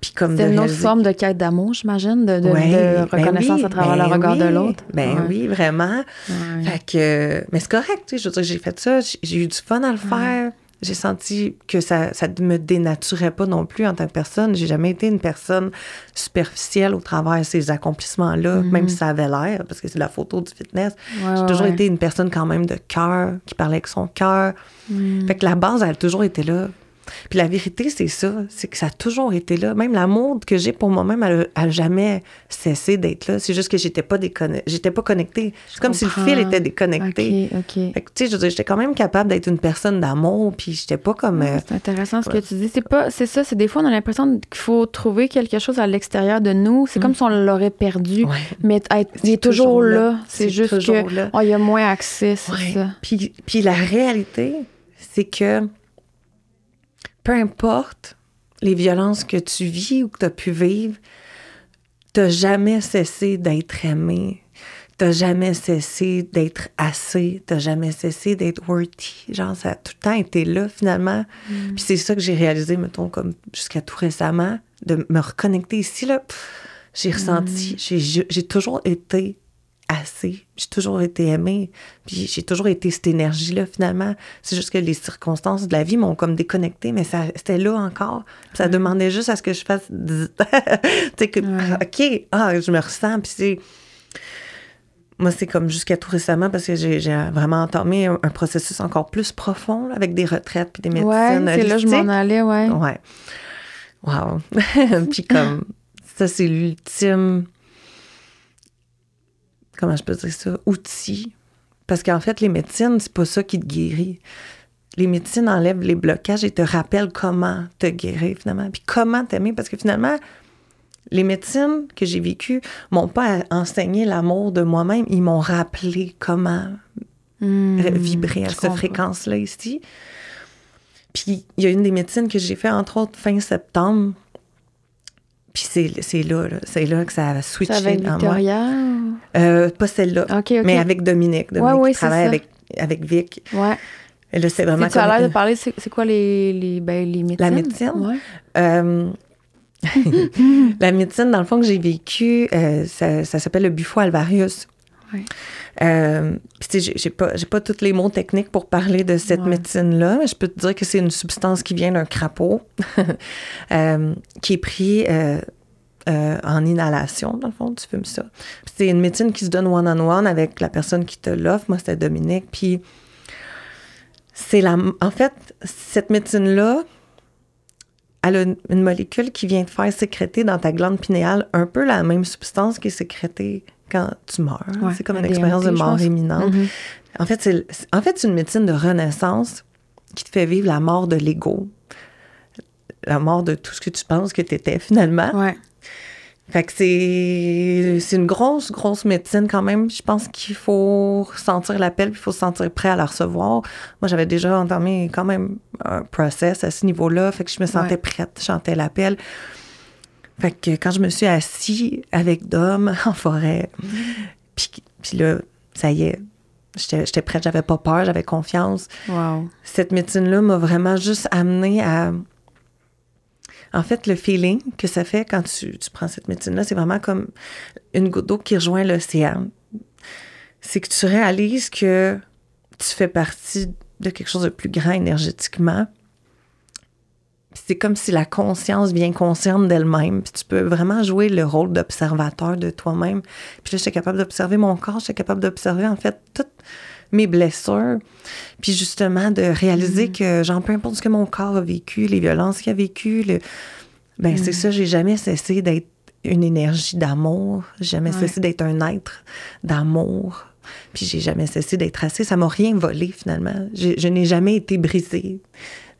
Puis comme c'est une autre forme de quête d'amour, j'imagine, de, de, ben reconnaissance à travers le ben regard de l'autre. Ben oui, vraiment. Fait que, mais c'est correct, tu sais, je veux dire, j'ai fait ça, j'ai eu du fun à le faire. J'ai senti que ça ne me dénaturait pas non plus en tant que personne. J'ai jamais été une personne superficielle au travers de ces accomplissements-là, mhm. même si ça avait l'air, parce que c'est la photo du fitness. J'ai toujours été une personne quand même de cœur, qui parlait avec son cœur. Mhm. Fait que la base, elle a toujours été là. Puis la vérité, c'est ça, c'est que ça a toujours été là. Même l'amour que j'ai pour moi-même, elle a jamais cessé d'être là. C'est juste que j'étais pas j'étais pas connectée. C'est comme si le fil était déconnecté. Ok, ok. tu sais, j'étais quand même capable d'être une personne d'amour, puis j'étais pas comme. Euh, c'est intéressant ce que tu dis. C'est pas, c'est ça. C'est des fois on a l'impression qu'il faut trouver quelque chose à l'extérieur de nous. C'est comme mm. si on l'aurait perdu, mais il est toujours, là. C'est juste que oh, il y a moins accès. Ouais. Ça. Puis, puis la réalité, c'est que peu importe les violences que tu vis ou que tu as pu vivre, tu jamais cessé d'être aimé, tu jamais cessé d'être assez, tu jamais cessé d'être worthy. Genre, ça a tout le temps été là finalement. Mm. Puis c'est ça que j'ai réalisé, mettons, comme jusqu'à tout récemment, de me reconnecter ici, là. J'ai ressenti, mm. j'ai toujours été assez. J'ai toujours été aimée, puis j'ai toujours été cette énergie-là, finalement. C'est juste que les circonstances de la vie m'ont comme déconnectée, mais ça, c'était là encore. ça demandait juste à ce que je fasse... tu que, ah, OK, ah, je me ressens, puis Moi, c'est comme jusqu'à tout récemment parce que j'ai vraiment entamé un, processus encore plus profond avec des retraites puis des médecines. Ouais, c'est là que je m'en allais, ouais. Ouais. Wow. puis comme ça, c'est l'ultime comment je peux dire ça, outils. Parce qu'en fait, les médecines, c'est pas ça qui te guérit. Les médecines enlèvent les blocages et te rappellent comment te guérir finalement, puis comment t'aimer. Parce que finalement, les médecines que j'ai vécues m'ont pas enseigné l'amour de moi-même, ils m'ont rappelé comment hmm, vibrer à cette fréquence-là ici. Puis il y a une des médecines que j'ai fait, entre autres, fin septembre, puis c'est là, là c'est là que ça a switché ça avec Victoria? En euh, pas celle-là, okay, okay. mais avec Dominique. Dominique ouais, ouais, travaille avec, avec Vic. Ouais. Et là, c'est vraiment. Tu as l'air de parler, c'est quoi les, les, ben, les médecines? La médecine? Ouais. Euh, la médecine, dans le fond, que j'ai vécu, euh, ça, ça s'appelle le Buffo Alvarius. Ouais. Euh, j'ai pas, pas tous les mots techniques pour parler de cette médecine-là, mais je peux te dire que c'est une substance qui vient d'un crapaud, euh, qui est pris euh, euh, en inhalation, dans le fond, tu fumes ça. c'est une médecine qui se donne one-on-one avec la personne qui te l'offre. Moi, c'était Dominique. Puis, c'est la. En fait, cette médecine-là, elle a une, molécule qui vient te faire sécréter dans ta glande pinéale un peu la même substance qui est sécrétée quand tu meurs. c'est comme une expérience de mort imminente. Mm-hmm. En fait, c'est en fait, une médecine de renaissance qui te fait vivre la mort de l'ego, la mort de tout ce que tu penses que tu étais finalement. Fait que c'est une grosse, grosse médecine quand même. Je pense qu'il faut sentir l'appel, puis il faut se sentir prêt à la recevoir. Moi, j'avais déjà entamé quand même un process à ce niveau-là, fait que je me sentais prête, je sentais l'appel. Fait que quand je me suis assise avec Dom en forêt, puis, là, ça y est, j'étais prête, j'avais pas peur, j'avais confiance. Wow. Cette médecine-là m'a vraiment juste amené à. En fait, le feeling que ça fait quand tu, tu prends cette médecine-là, c'est vraiment comme une goutte d'eau qui rejoint l'océan. C'est que tu réalises que tu fais partie de quelque chose de plus grand énergétiquement, c'est comme si la conscience bien consciente d'elle-même. tu peux vraiment jouer le rôle d'observateur de toi-même. Puis là, suis capable d'observer mon corps, j'étais capable d'observer en fait toutes mes blessures. Puis justement, de réaliser mm. que, genre, peu importe ce que mon corps a vécu, les violences qu'il a vécues, ben c'est mm. ça, j'ai jamais cessé d'être une énergie d'amour, j'ai jamais cessé d'être un être d'amour. Puis j'ai jamais cessé d'être assez. Ça m'a rien volé finalement. Je, je n'ai jamais été brisée.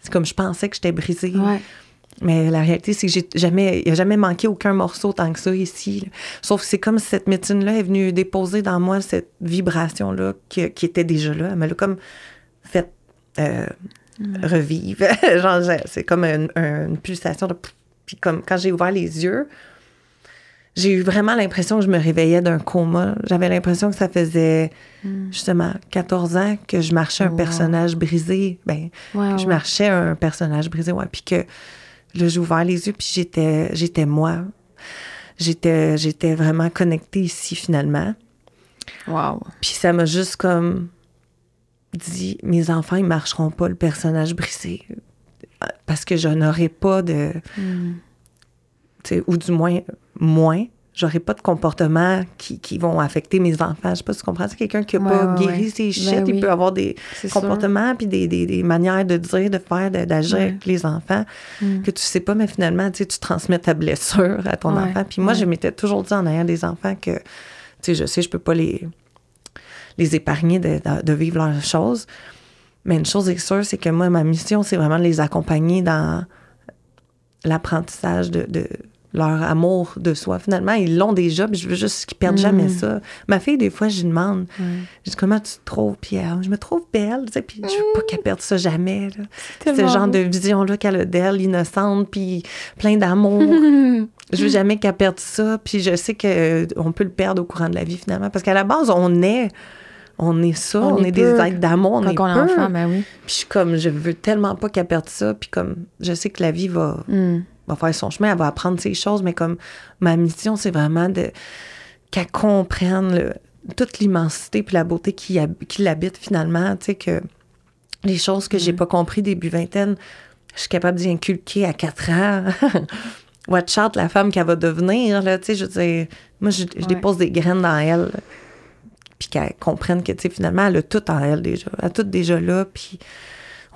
C'est comme je pensais que j'étais brisée. Mais la réalité, c'est que j'ai jamais, il n'a jamais manqué aucun morceau tant que ça ici. Sauf que c'est comme si cette médecine-là est venue déposer dans moi cette vibration-là qui, était déjà là. Elle m'a comme fait euh, mm. revivre. c'est comme une, pulsation. Puis comme quand j'ai ouvert les yeux, j'ai eu vraiment l'impression que je me réveillais d'un coma. J'avais l'impression que ça faisait hmm. justement 14 ans que je marchais un personnage brisé. Ben, je marchais un personnage brisé, ouais. Puis que là, j'ai ouvert les yeux, puis j'étais, j'étais moi. J'étais, j'étais vraiment connectée ici, finalement. Wow. Puis ça m'a juste comme dit, mes enfants, ils marcheront pas le personnage brisé parce que je n'aurai pas de... Hmm. Ou du moins, moins, j'aurais pas de comportements qui, qui, vont affecter mes enfants. Je sais pas si tu comprends. C'est quelqu'un qui a pas guéri ses ben shit, il peut avoir des comportements puis des, manières de dire, de faire, d'agir avec les enfants mm. que tu sais pas, mais finalement, tu transmets ta blessure à ton enfant. Puis moi, je m'étais toujours dit en ayant des enfants que, tu sais, je sais, je peux pas les, les épargner de, vivre leurs choses. Mais une chose est sûre, c'est que moi, ma mission, c'est vraiment de les accompagner dans l'apprentissage de leur amour de soi. Finalement, ils l'ont déjà, puis je veux juste qu'ils perdent mm. jamais ça. Ma fille, des fois, je lui demande Comment tu te trouves Pierre? je me trouve belle, tu puis je veux pas mm. qu'elle perde ça jamais. Là. Ce genre de vision-là qu'elle a d'elle, innocente, puis plein d'amour. je veux jamais qu'elle perde ça, puis je sais qu'on euh, peut le perdre au courant de la vie, finalement. Parce qu'à la base, on est on est ça, on, est, des êtres d'amour, on est on Enfant, ben oui. Puis comme, je veux tellement pas qu'elle perde ça, puis comme, je sais que la vie va, mm va faire son chemin, elle va apprendre ses choses, mais comme ma mission, c'est vraiment de qu'elle comprenne toute l'immensité puis la beauté qui, l'habite finalement, tu sais, que les choses que j'ai pas compris début vingtaine, je suis capable d'y inculquer à quatre ans. Watch out, la femme qu'elle va devenir, là, tu sais, je moi, je, dépose des graines dans elle, puis qu'elle comprenne que, tu sais, finalement, elle a tout en elle déjà, elle a tout déjà là, puis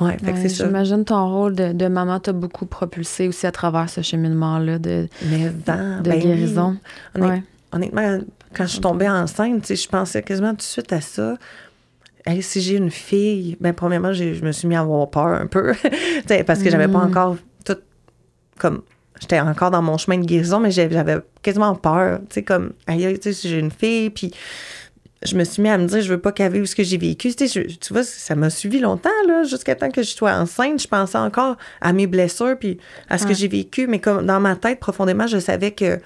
Ouais, J'imagine ton rôle de, maman t'a beaucoup propulsé aussi à travers ce cheminement-là de, de ben guérison. Honnêtement, quand je suis tombée enceinte, je pensais quasiment tout de suite à ça. si j'ai une fille, ben premièrement, je me suis mis à avoir peur un peu, parce que j'avais pas mm. encore tout comme j'étais encore dans mon chemin de guérison, mais j'avais quasiment peur, tu sais, comme, aïe, tu j'ai une fille, puis je me suis mis à me dire, je veux pas qu'elle vive ce que j'ai vécu. Tu, tu vois, ça m'a suivi longtemps, là, jusqu'à temps que je sois enceinte. Je pensais encore à mes blessures puis à ce que j'ai vécu. Mais comme dans ma tête, profondément, je savais que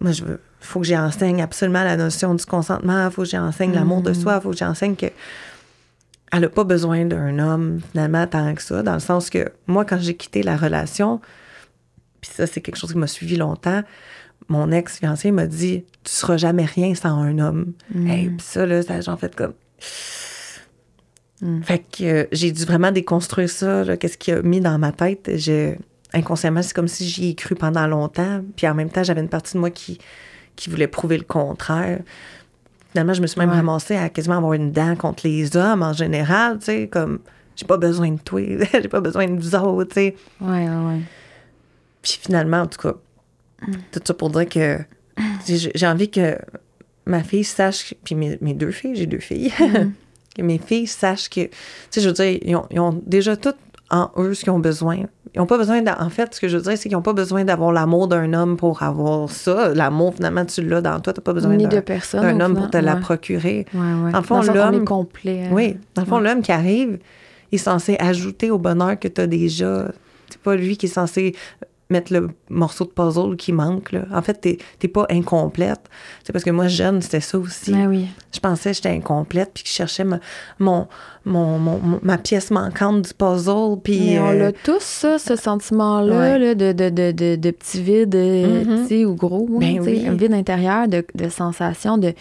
moi, je veux, faut que j'enseigne absolument la notion du consentement, faut que j'enseigne l'amour de soi, mm. faut que j'enseigne que elle n'a pas besoin d'un homme, finalement, tant que ça. Dans le sens que moi, quand j'ai quitté la relation, puis ça, c'est quelque chose qui m'a suivi longtemps, mon ex-fiancé m'a dit Tu seras jamais rien sans un homme. Mm. Et ça, là, ça, fait comme. Mm. Fait que euh, j'ai dû vraiment déconstruire ça, qu'est-ce qu'il a mis dans ma tête. Je, inconsciemment, c'est comme si j'y ai cru pendant longtemps. Puis en même temps, j'avais une partie de moi qui, qui voulait prouver le contraire. Finalement, je me suis même ramassée à quasiment avoir une dent contre les hommes en général, tu sais, comme j'ai pas besoin de toi, j'ai pas besoin de vous tu sais. ouais, ouais. Puis finalement, en tout cas, tout ça pour dire que j'ai envie que ma fille sache, puis mes, deux filles, j'ai deux filles, mm. que mes filles sachent que, tu sais, je veux dire, ils ont, déjà tout en eux ce qu'ils ont besoin. Ils n'ont pas besoin, en fait, ce que je veux dire, c'est qu'ils n'ont pas besoin d'avoir l'amour d'un homme pour avoir ça. L'amour, finalement, tu l'as dans toi, tu n'as pas besoin d'un homme pour te la procurer. l'homme complet. Euh, oui, dans le fond, l'homme qui arrive il est censé ajouter au bonheur que tu as déjà. C'est pas lui qui est censé mettre le morceau de puzzle qui manque. En fait, tu n'es pas incomplète. C'est parce que moi, jeune, c'était ça aussi. Ben je pensais que j'étais incomplète, puis que je cherchais ma, mon, mon, ma pièce manquante du puzzle. Puis, on euh, l'a tous, ce sentiment-là de, de, de, petit vide, petit euh, mm-hmm. ou gros. Hein, ben un vide intérieur, de, de sensation de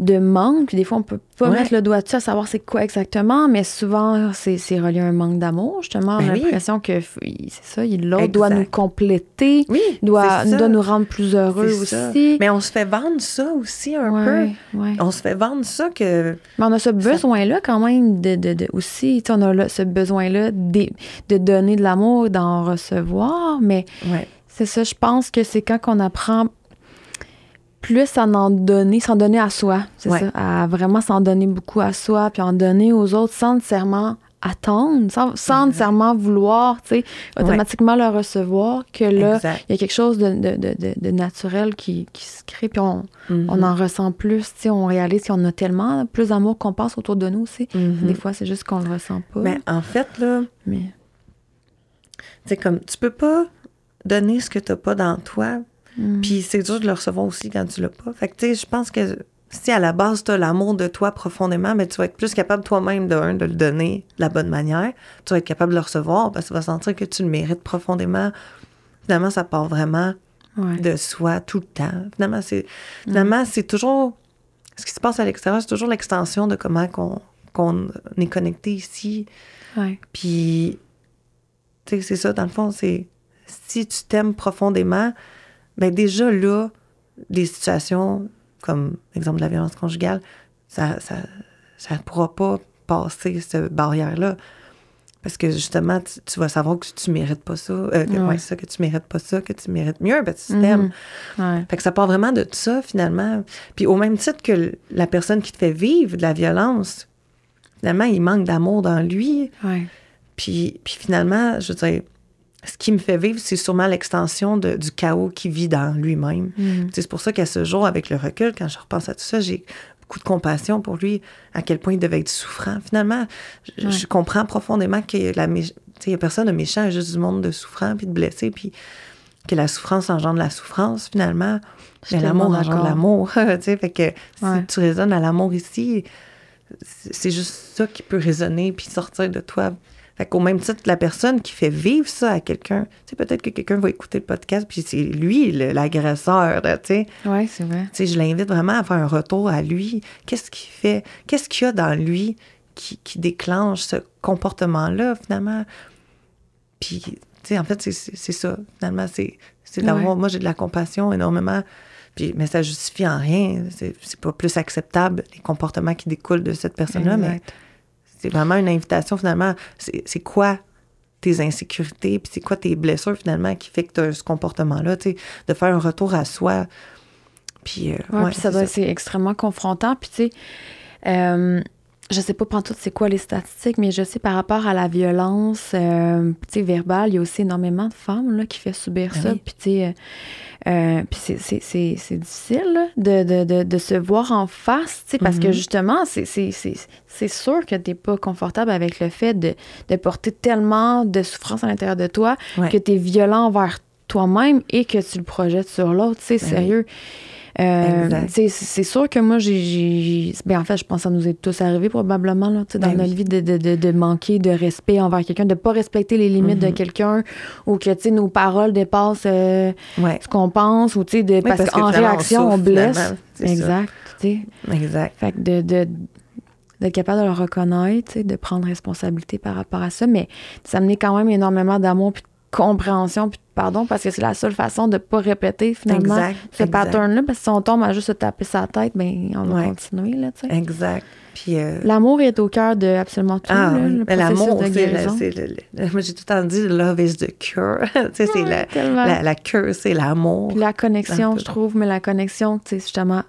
de manque. Des fois, on peut pas mettre le doigt dessus à savoir c'est quoi exactement, mais souvent, c'est relié à un manque d'amour, justement. Ben J'ai l'impression que c'est ça, il doit nous compléter, doit, nous rendre plus heureux aussi. Mais on se fait vendre ça aussi un peu. On se fait vendre ça que. Mais on a ce besoin-là quand même de, de, aussi. On a ce besoin-là de, de, donner de l'amour, d'en recevoir, mais c'est ça, je pense que c'est quand qu'on apprend plus à en donner, s'en donner à soi, c'est ça, à vraiment s'en donner beaucoup à soi, puis en donner aux autres sans nécessairement attendre, sans, nécessairement vouloir, tu sais, automatiquement le recevoir, que là, il y a quelque chose de, naturel qui, qui, se crée, puis on, mhm. en ressent plus, tu sais, on réalise qu'on a tellement plus d'amour qu'on pense autour de nous aussi. Mhm. Des fois, c'est juste qu'on le ressent pas. Mais en fait, là, Mais... tu sais, comme, tu peux pas donner ce que t'as pas dans toi Mm. Puis c'est dur de le recevoir aussi quand tu l'as pas. Fait que, tu sais, je pense que si à la base, tu as l'amour de toi profondément, mais tu vas être plus capable toi-même de, de le donner de la bonne manière. Tu vas être capable de le recevoir parce que tu vas sentir que tu le mérites profondément. Finalement, ça part vraiment de soi tout le temps. Finalement, mm. c'est, toujours ce qui se passe à l'extérieur, c'est toujours l'extension de comment qu'on, est connecté ici. Puis, tu sais, c'est ça, dans le fond, c'est si tu t'aimes profondément, ben déjà là, des situations comme exemple la violence conjugale, ça ça, pourra pas passer cette barrière-là. Parce que justement, tu, vas savoir que tu mérites pas ça, euh, que, tu ça, que tu mérites pas ça, que tu mérites mieux, ben, tu t'aimes. Fait que ça part vraiment de ça, finalement. Puis au même titre que la personne qui te fait vivre de la violence, finalement, il manque d'amour dans lui. Puis, puis finalement, je veux ce qui me fait vivre, c'est sûrement l'extension du chaos qui vit dans lui-même. Mm. C'est pour ça qu'à ce jour, avec le recul, quand je repense à tout ça, j'ai beaucoup de compassion pour lui, à quel point il devait être souffrant. Finalement, je, comprends profondément qu'il n'y a personne de méchant, il y a juste du monde de souffrant, puis de blessé, puis que la souffrance engendre la souffrance, finalement. Mais l'amour engendre l'amour. fait que si tu résonnes à l'amour ici, c'est juste ça qui peut résonner, puis sortir de toi fait qu'au même titre, la personne qui fait vivre ça à quelqu'un, peut-être que quelqu'un va écouter le podcast, puis c'est lui l'agresseur, tu sais. Oui, c'est vrai. je l'invite vraiment à faire un retour à lui. Qu'est-ce qu'il fait? Qu'est-ce qu'il y a dans lui qui, déclenche ce comportement-là, finalement? Puis, tu sais, en fait, c'est ça, finalement. C'est d'avoir... Moi, j'ai de la compassion énormément mais ça justifie en rien. C'est pas plus acceptable les comportements qui découlent de cette personne-là. Mais c'est vraiment une invitation finalement. C'est quoi tes insécurités, puis c'est quoi tes blessures finalement qui fait que tu as ce comportement-là, tu sais, de faire un retour à soi. Puis, euh, ça doit c'est extrêmement confrontant. Puis tu sais, euh, je sais pas tout c'est quoi les statistiques, mais je sais par rapport à la violence euh, sais verbale, il y a aussi énormément de femmes là, qui fait subir ben ça. Puis euh, euh c'est difficile de, de, de, se voir en face, tu sais parce que mhm. justement, c'est sûr que tu n'es pas confortable avec le fait de, de porter tellement de souffrance à l'intérieur de toi que tu es violent envers toi-même et que tu le projettes sur l'autre. tu sais ben sérieux. Euh, c'est sûr que moi, j'ai. Ben, en fait, je pense que ça nous est tous arrivé probablement là, dans ben notre vie de, de, de, manquer de respect envers quelqu'un, de ne pas respecter les limites de mm-hmm. quelqu'un ou que nos paroles dépassent euh, ce qu'on pense ou de, sais parce, parce qu'en réaction, on, blesse. Exact. Exact. Fait que de d'être capable de le reconnaître, de prendre responsabilité par rapport à ça, mais ça menait quand même énormément d'amour, puis de compréhension, parce que c'est la seule façon de ne pas répéter finalement ce pattern-là. Parce que si on tombe à juste se taper sa tête, ben on va continuer. exact. Euh, l'amour est au cœur de absolument tout. Ah l'amour, c'est Moi, j'ai tout le temps dit love is the cure. c'est la, la, la, cure, c'est l'amour. La connexion, je trouve, mais la connexion, c'est justement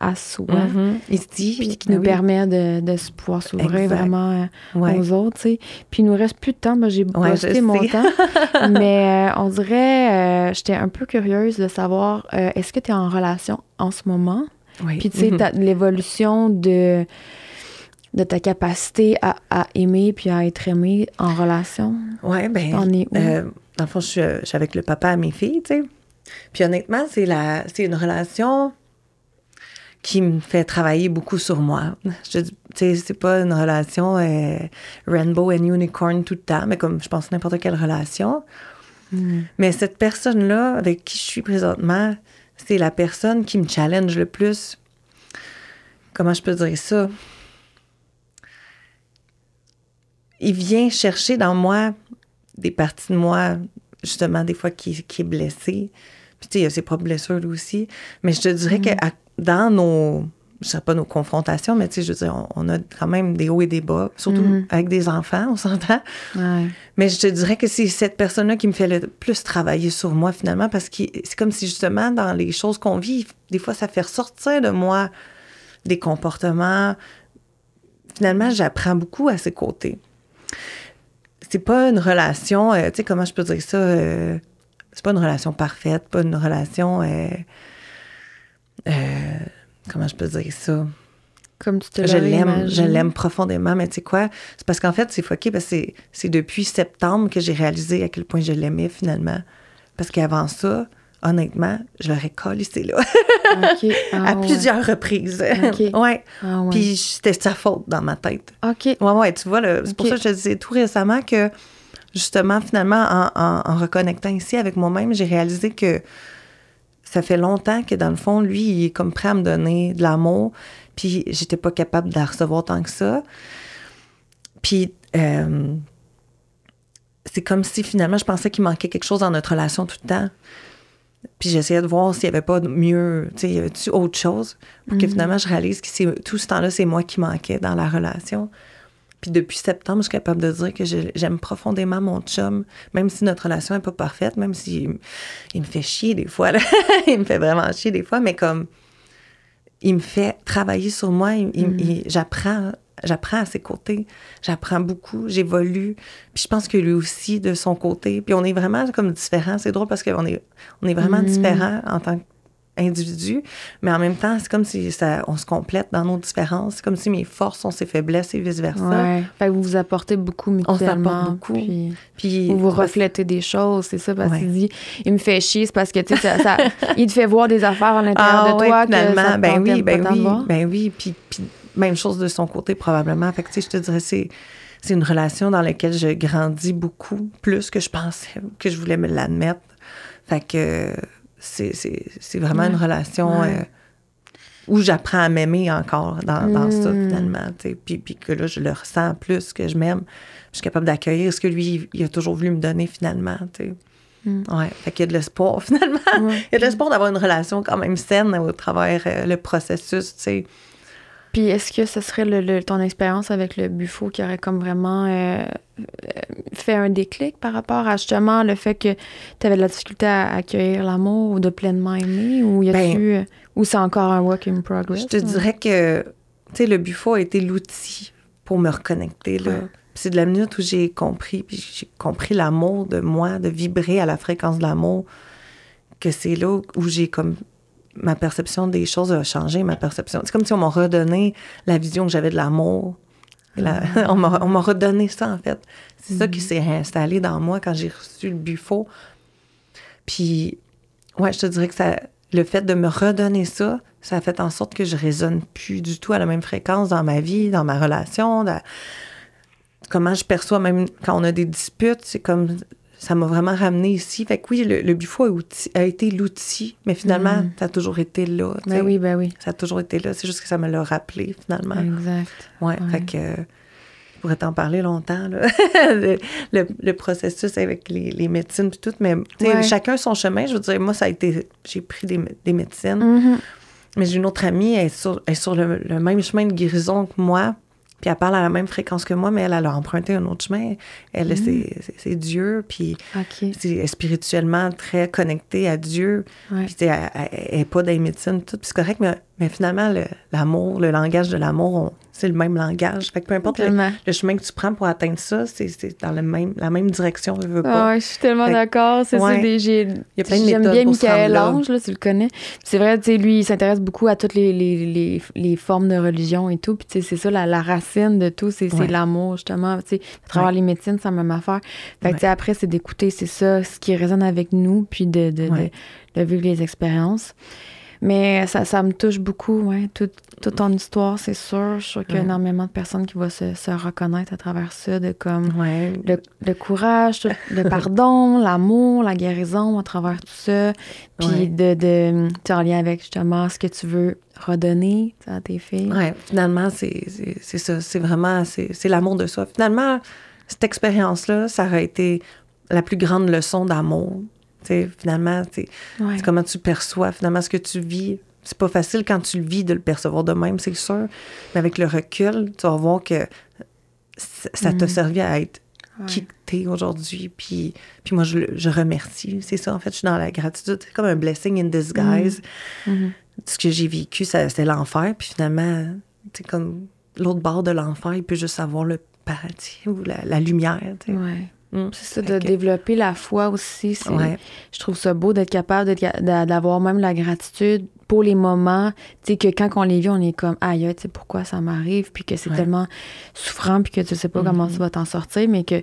à soi. Mm-hmm. Il qui ben nous permet de, pouvoir s'ouvrir vraiment euh, aux autres. Puis il nous reste plus de temps. Moi, j'ai ouais, mon temps. mais euh, on dirait, euh, j'étais un peu curieuse de savoir, est-ce que tu es en relation en ce moment? Oui. Puis tu sais, mm-hmm. l'évolution de de ta capacité à, aimer puis à être aimé en relation? Oui, bien. On dans le fond, je suis, avec le papa et mes filles, tu sais. Puis honnêtement, c'est, la, c'est une relation qui me fait travailler beaucoup sur moi. Je c'est pas une relation euh, rainbow and unicorn tout le temps, mais comme je pense n'importe quelle relation. Hmm. Mais cette personne-là avec qui je suis présentement, c'est la personne qui me challenge le plus. Comment je peux dire ça? Il vient chercher dans moi des parties de moi, justement, des fois qui, est blessée. Puis, tu sais, il y a ses propres blessures, lui aussi. Mais je te dirais que hmm. qu'à dans nos je sais pas nos confrontations, mais tu sais, je veux dire, on, a quand même des hauts et des bas, surtout mhm. avec des enfants, on s'entend. Mais je te dirais que c'est cette personne-là qui me fait le plus travailler sur moi finalement, parce que c'est comme si justement dans les choses qu'on vit, des fois, ça fait ressortir de moi des comportements. Finalement, j'apprends beaucoup à ses côtés. C'est pas une relation, euh, tu sais, comment je peux dire ça? Euh, c'est pas une relation parfaite, pas une relation. Euh, euh, comment je peux dire ça? Comme tu te je l'aime, je l'aime profondément, mais tu sais quoi? C'est parce qu'en fait, c'est foqué, parce que c'est depuis septembre que j'ai réalisé à quel point je l'aimais finalement. Parce qu'avant ça, honnêtement, je l'aurais c'est là. Ah à plusieurs reprises. Ah ouais. Puis c'était sa faute dans ma tête. OK. Ouais, ouais, tu vois, c'est pour ça que je te disais tout récemment que justement, finalement, en reconnectant ici avec moi-même, j'ai réalisé que ça fait longtemps que dans le fond, lui, il est comme prêt à me donner de l'amour, puis j'étais pas capable de la recevoir tant que ça. Puis euh, c'est comme si finalement, je pensais qu'il manquait quelque chose dans notre relation tout le temps. Puis j'essayais de voir s'il n'y avait pas de mieux, tu sais, y avait-tu autre chose pour que mm-hmm. finalement je réalise que tout ce temps-là, c'est moi qui manquais dans la relation. Puis depuis septembre, je suis capable de dire que j'aime profondément mon chum, même si notre relation n'est pas parfaite, même s'il il me fait chier des fois. il me fait vraiment chier des fois, mais comme il me fait travailler sur moi, mm-hmm. j'apprends. J'apprends à ses côtés, j'apprends beaucoup, j'évolue. Puis je pense que lui aussi, de son côté. Puis on est vraiment comme différents. C'est drôle parce qu'on est, on est vraiment mm-hmm. différents en tant que individu, mais en même temps, c'est comme si ça, on se complète dans nos différences. C'est comme si mes forces sont ses faiblesses et vice-versa. Fait que vous vous apportez beaucoup mutuellement. On beaucoup. Puis, vous, vous reflétez des choses, c'est ça, parce qu'il dit, il me fait chier, c'est parce que, tu sais, ça, il te fait voir des affaires à l'intérieur ah de toi. Finalement, ben oui, ben, ben oui, ben oui. Puis, même chose de son côté, probablement. Fait que, tu sais, je te dirais, c'est c'est une relation dans laquelle je grandis beaucoup plus que je pensais, que je voulais me l'admettre. Fait que c'est vraiment une relation euh, où j'apprends à m'aimer encore dans, ce mm. ça, finalement. Puis, que là, je le ressens plus, que je m'aime. Je suis capable d'accueillir ce que lui, il a toujours voulu me donner, finalement. Mm. Ouais, fait qu'il y a de l'espoir, finalement. Il y a de l'espoir d'avoir une relation quand même saine au travers euh, le processus, tu sais. Puis est-ce que ce serait le, ton expérience avec le Buffo qui aurait comme vraiment euh, euh, fait un déclic par rapport à justement le fait que tu avais de la difficulté à accueillir l'amour ou de pleinement aimer ou y ben, a euh, ou c'est encore un work in progress? Je te hein? dirais que tu sais le Buffo a été l'outil pour me reconnecter là. C'est de la minute où j'ai compris, j'ai compris l'amour de moi, de vibrer à la fréquence de l'amour, que c'est là où j'ai comme ma perception des choses a changé, ma perception. C'est comme si on m'a redonné la vision que j'avais de l'amour. Ah. on m'a redonné ça, en fait. C'est ça qui mhm. s'est installé dans moi quand j'ai reçu le buffo. Puis, ouais, je te dirais que ça, le fait de me redonner ça, ça a fait en sorte que je résonne plus du tout à la même fréquence dans ma vie, dans ma relation, comment je perçois même quand on a des disputes. C'est comme ça m'a vraiment ramené ici. Fait que oui, le, le a, été l'outil, mais finalement, mm. ça a toujours été là. Ben oui, ben oui. Ça a toujours été là. C'est juste que ça me l'a rappelé, finalement. Exact. Ouais, fait que je pourrais t'en parler longtemps, le, processus avec les, médecines et tout, mais chacun son chemin. Je veux dire, moi, ça a été... J'ai pris des, médecines. Mm-hmm. Mais j'ai une autre amie, elle est sur, le, même chemin de guérison que moi. Puis elle parle à la même fréquence que moi, mais elle, elle a emprunté un autre chemin. Elle, mm. c'est Dieu, puis c'est spirituellement très connectée à Dieu. Puis elle n'est pas dans les médecines, tout, puis c'est correct, mais mais finalement, l'amour, le, langage de l'amour, c'est le même langage. peu importe le, chemin que tu prends pour atteindre ça, c'est dans le même, la même direction. Je veux pas. je suis tellement d'accord. C'est J'aime bien Michael Lange, là, tu le connais. C'est vrai, tu sais, lui, il s'intéresse beaucoup à toutes les, les, les, formes de religion et tout. Puis, tu sais, c'est ça, la, la, racine de tout, c'est l'amour, justement. Tu sais, à travers les médecines, c'est la même affaire. Fait après, c'est d'écouter, c'est ça, ce qui résonne avec nous, puis de, de, de, de vivre les expériences. Mais ça, ça me touche beaucoup, ouais. Tout, toute ton histoire, c'est sûr. Je suis qu'il y a énormément de personnes qui vont se, reconnaître à travers ça, de comme le, courage, le pardon, l'amour, la guérison à travers tout ça. Puis de, de en lien avec justement ce que tu veux redonner à tes filles. Oui, finalement, c'est ça. C'est vraiment, c'est l'amour de soi. Finalement, cette expérience-là, ça a été la plus grande leçon d'amour finalement, c'est comment tu perçois, finalement, ce que tu vis. C'est pas facile quand tu le vis de le percevoir de même, c'est sûr. Mais avec le recul, tu vas voir que ça t'a mm. servi à être quitté aujourd'hui. Puis, puis moi, je, je remercie. C'est ça, en fait, je suis dans la gratitude. C'est comme un blessing in disguise. Mm. Mm-hmm. Ce que j'ai vécu, c'était l'enfer. Puis finalement, c'est comme l'autre bord de l'enfer, il peut juste avoir le paradis ou la, lumière. oui c'est mm. ça, de développer la foi aussi. Je trouve ça beau d'être capable d'avoir même la gratitude pour les moments, tu que quand on les vit, on est comme, aïe, tu sais, pourquoi ça m'arrive, puis que c'est tellement souffrant, puis que tu sais pas comment mm. ça va t'en sortir, mais que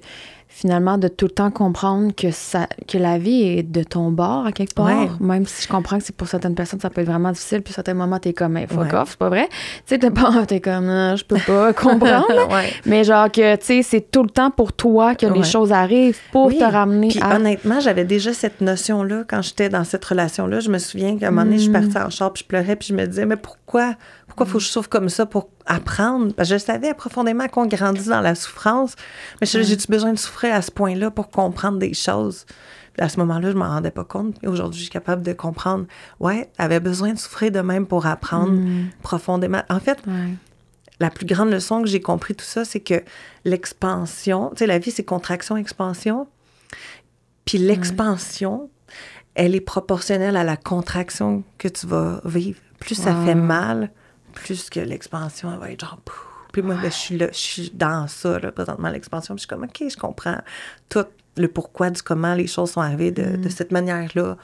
finalement de tout le temps comprendre que ça que la vie est de ton bord à quelque part même si je comprends que c'est pour certaines personnes ça peut être vraiment difficile puis à certains moments t'es comme hey, fuck off c'est pas vrai tu sais t'es t'es comme je peux pas comprendre mais genre que tu sais c'est tout le temps pour toi que les choses arrivent pour te ramener puis à... honnêtement j'avais déjà cette notion là quand j'étais dans cette relation là je me souviens qu'à un moment donné je mm. partais en char puis je pleurais puis je me disais mais pourquoi pourquoi faut que je mm. souffre comme ça pour apprendre? Parce que je savais profondément qu'on grandit dans la souffrance, mais mm. jai eu besoin de souffrir à ce point-là pour comprendre des choses? à ce moment-là, je m'en rendais pas compte. Et aujourd'hui, je suis capable de comprendre. Ouais, avait besoin de souffrir de même pour apprendre mm. profondément. En fait, la plus grande leçon que j'ai compris tout ça, c'est que l'expansion, tu sais, la vie, c'est contraction, expansion. Puis l'expansion, elle est proportionnelle à la contraction que tu vas vivre. Plus ça fait mal, plus que l'expansion, elle va être genre. Puis moi, ben, je suis là, je suis dans ça, présentement, l'expansion. Puis je suis comme, OK, je comprends tout le pourquoi du comment les choses sont arrivées de, mm. cette manière-là.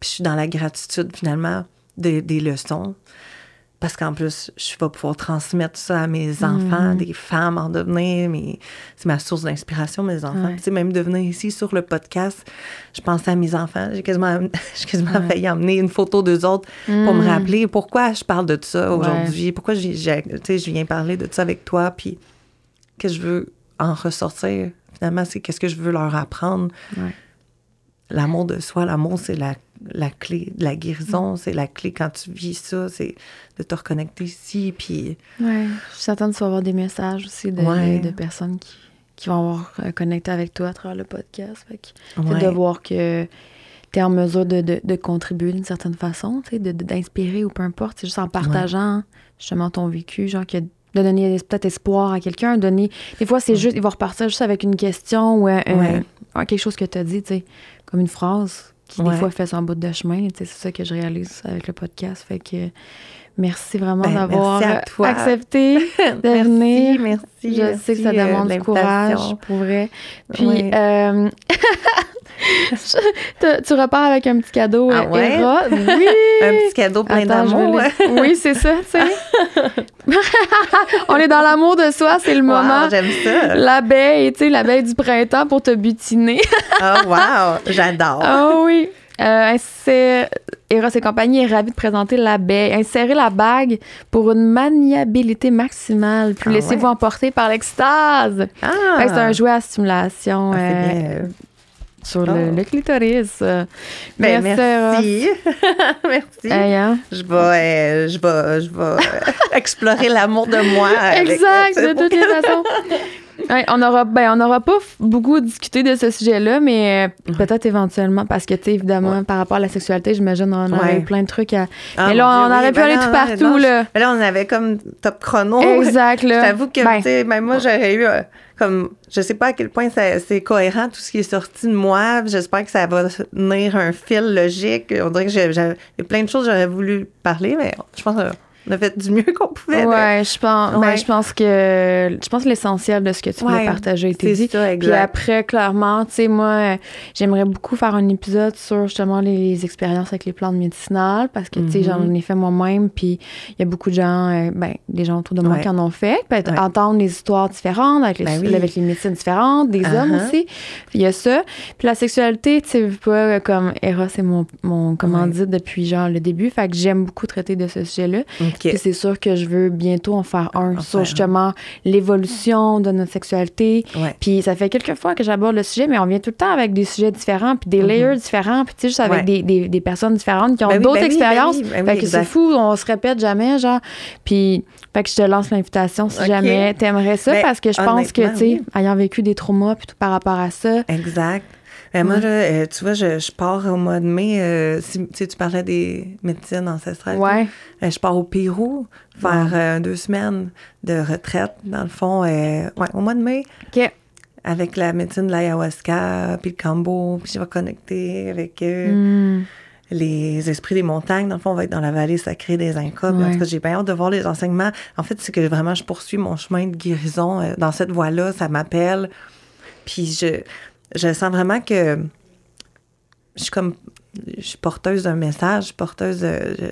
Puis je suis dans la gratitude, finalement, des, des leçons parce qu'en plus, je vais pouvoir transmettre ça à mes enfants, mm. des femmes en devenir. Mais c'est ma source d'inspiration, mes enfants. Tu sais, même de ici sur le podcast, je pensais à mes enfants. J'ai quasiment, quasiment failli emmener une photo d'eux autres pour me mm. rappeler pourquoi je parle de ça aujourd'hui, pourquoi je viens parler de ça avec toi, puis que je veux en ressortir. Finalement, c'est qu'est-ce que je veux leur apprendre. L'amour de soi, l'amour, c'est la, la, clé de la guérison, mm. c'est la clé quand tu vis ça, c'est de te reconnecter ici. Puis... je suis certaine de savoir des messages aussi de, personnes qui, vont avoir euh, connecté avec toi à travers le podcast. Fait de voir que tu es en mesure de, de, contribuer d'une certaine façon, d'inspirer ou peu importe, c'est juste en partageant justement ton vécu, genre que de donner peut-être espoir à quelqu'un, donner... Des fois, c'est juste, ils vont repartir juste avec une question ou quelque chose que tu as dit, tu sais comme une phrase qui des fois fait son bout de chemin. C'est ça que je réalise avec le podcast. Fait que merci vraiment ben, d'avoir accepté de Merci, merci. Je sais que ça euh, demande du courage pour vrai. Puis euh, tu, repars avec un petit cadeau ah euh, Oui. un petit cadeau plein d'amour. Oui, c'est ça, tu sais. On est dans l'amour de soi, c'est le moment. J'aime ça. L'abeille, tu sais, l'abeille du printemps pour te butiner. oh wow, j'adore. oh, oui. Euh, Eros et compagnie est ravie de présenter l'abeille, Insérez la bague pour une maniabilité maximale, puis laissez-vous emporter par l'extase. C'est un jouet à stimulation. Euh, sur le, clitoris. merci. merci. Je vais, je vais, je euh, vais explorer l'amour de moi. Euh, exact, de toutes les façons. on n'aura ben, on pas beaucoup discuté de ce sujet-là, mais peut-être éventuellement, parce que, tu évidemment, par rapport à la sexualité, j'imagine, on aurait plein de trucs à. Ah, mais là, ben on, aurait pu aller tout partout, là. Ben là, on avait comme top chrono. Exact, là. J'avoue que, ben tu sais, même moi, j'aurais eu. Euh, comme, je sais pas à quel point c'est cohérent tout ce qui est sorti de moi. J'espère que ça va tenir un fil logique. On dirait que j'avais plein de choses que j'aurais voulu parler, mais je pense que on a fait du mieux qu'on pouvait. Ouais, je pense, je pense que je pense l'essentiel de ce que tu voulais partager était dit. Ça, Puis après, clairement, tu sais, moi, j'aimerais beaucoup faire un épisode sur justement les, expériences avec les plantes médicinales parce que, tu sais, j'en mm-hmm. ai fait moi-même. Puis il y a beaucoup de gens, euh, ben, des gens autour de moi qui en ont fait. peut entendre les histoires différentes ben avec les, médecines différentes, des hommes uh-huh. aussi. Il y a ça. Puis la sexualité, tu sais, pas euh, comme Hera, c'est mon, mon comment depuis genre le début. Fait que j'aime beaucoup traiter de ce sujet-là c'est sûr que je veux bientôt en faire un sur justement l'évolution de notre sexualité. Puis ça fait quelques fois que j'aborde le sujet, mais on vient tout le temps avec des sujets différents, puis des mhm. layers différents, puis tu sais, juste avec des, personnes différentes qui ont ben d'autres ben ben expériences. fait que c'est fou, on se répète jamais, genre. Puis, fait que je te lance l'invitation si jamais t'aimerais ça, parce que je pense que, tu sais, ayant vécu des traumas, puis tout par rapport à ça. Exact. Ben, moi, euh, tu vois, je, pars au mois de mai. Euh, si, tu, parlais des médecines ancestrales. Ouais. Ben, je pars au Pérou faire euh, deux semaines de retraite, dans le fond, ouais, au mois de mai. OK. Avec la médecine de l'ayahuasca, puis le cambo, puis je vais connecter avec hmm. Les esprits des montagnes, dans le fond, on va être dans la vallée sacrée des Incas. En j'ai bien hâte de voir les enseignements. En fait, c'est que vraiment, je poursuis mon chemin de guérison dans cette voie-là. Ça m'appelle. Puis je, je sens vraiment que je suis comme je suis porteuse d'un message, porteuse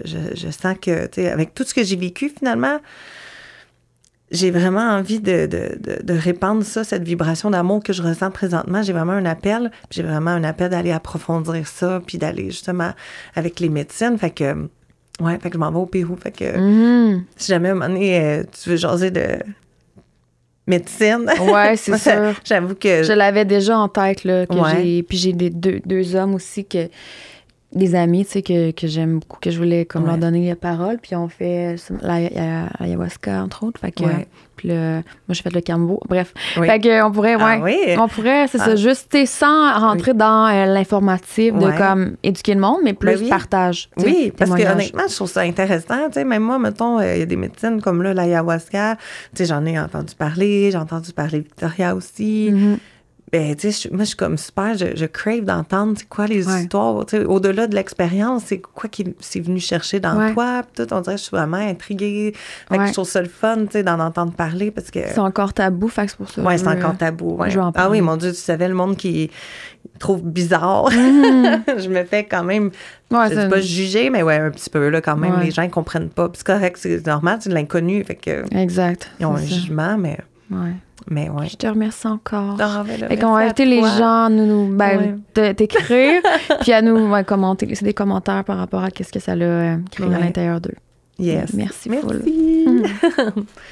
je, je, sens que, tu sais, avec tout ce que j'ai vécu finalement, j'ai vraiment envie de, répandre ça, cette vibration d'amour que je ressens présentement. J'ai vraiment un appel, j'ai vraiment un appel d'aller approfondir ça, puis d'aller justement avec les médecines. Fait que, ouais, fait que je m'en vais au Pérou. Fait que, mm-hmm. si jamais à un moment donné, euh, tu veux jaser de, médecine. Ouais, c'est ça. – J'avoue que. Je l'avais déjà en tête, là. Puis j'ai des deux, deux hommes aussi que des amis, tu que, j'aime beaucoup, que je voulais comme leur donner la parole. Puis on fait euh, l'ayahuasca, entre autres. Fait que, puis moi, j'ai fait le cambo. Bref. Fait que on pourrait, ah on pourrait, c'est ça, ah. juste, sans rentrer dans euh, l'informatif de comme éduquer le monde, mais plus ben partage. Oui, parce que honnêtement, je trouve ça intéressant. Tu sais, même moi, mettons, euh, il y a des médecines comme là, l'ayahuasca. Tu sais, j'en ai entendu parler, j'ai entendu parler Victoria aussi. Mm-hmm ben, tu sais, moi, je suis comme super, je, je crave d'entendre, c'est quoi les histoires, tu sais, au-delà de l'expérience, c'est quoi qui s'est venu chercher dans toi, tout, on dirait, je suis vraiment intriguée. Fait que je trouve ça le fun, tu sais, d'en entendre parler, parce que. C'est encore tabou, fait c'est pour ça. Ouais, c'est encore tabou, je en Ah oui, mon Dieu, tu savais, le monde qui trouve bizarre, mm. je me fais quand même, je pas juger, mais ouais, un petit peu, là, quand même, les gens ne comprennent pas, c'est correct, c'est normal, c'est de l'inconnu, fait que. Exact. Ils ont un jugement, mais. Mais ouais. Je te remercie encore. et quand là, les gens à nous, nous ben, t'écrire, puis à nous commenter, laisser des commentaires par rapport à qu'est-ce que ça a euh, créé à l'intérieur d'eux. Yes. Merci. Merci.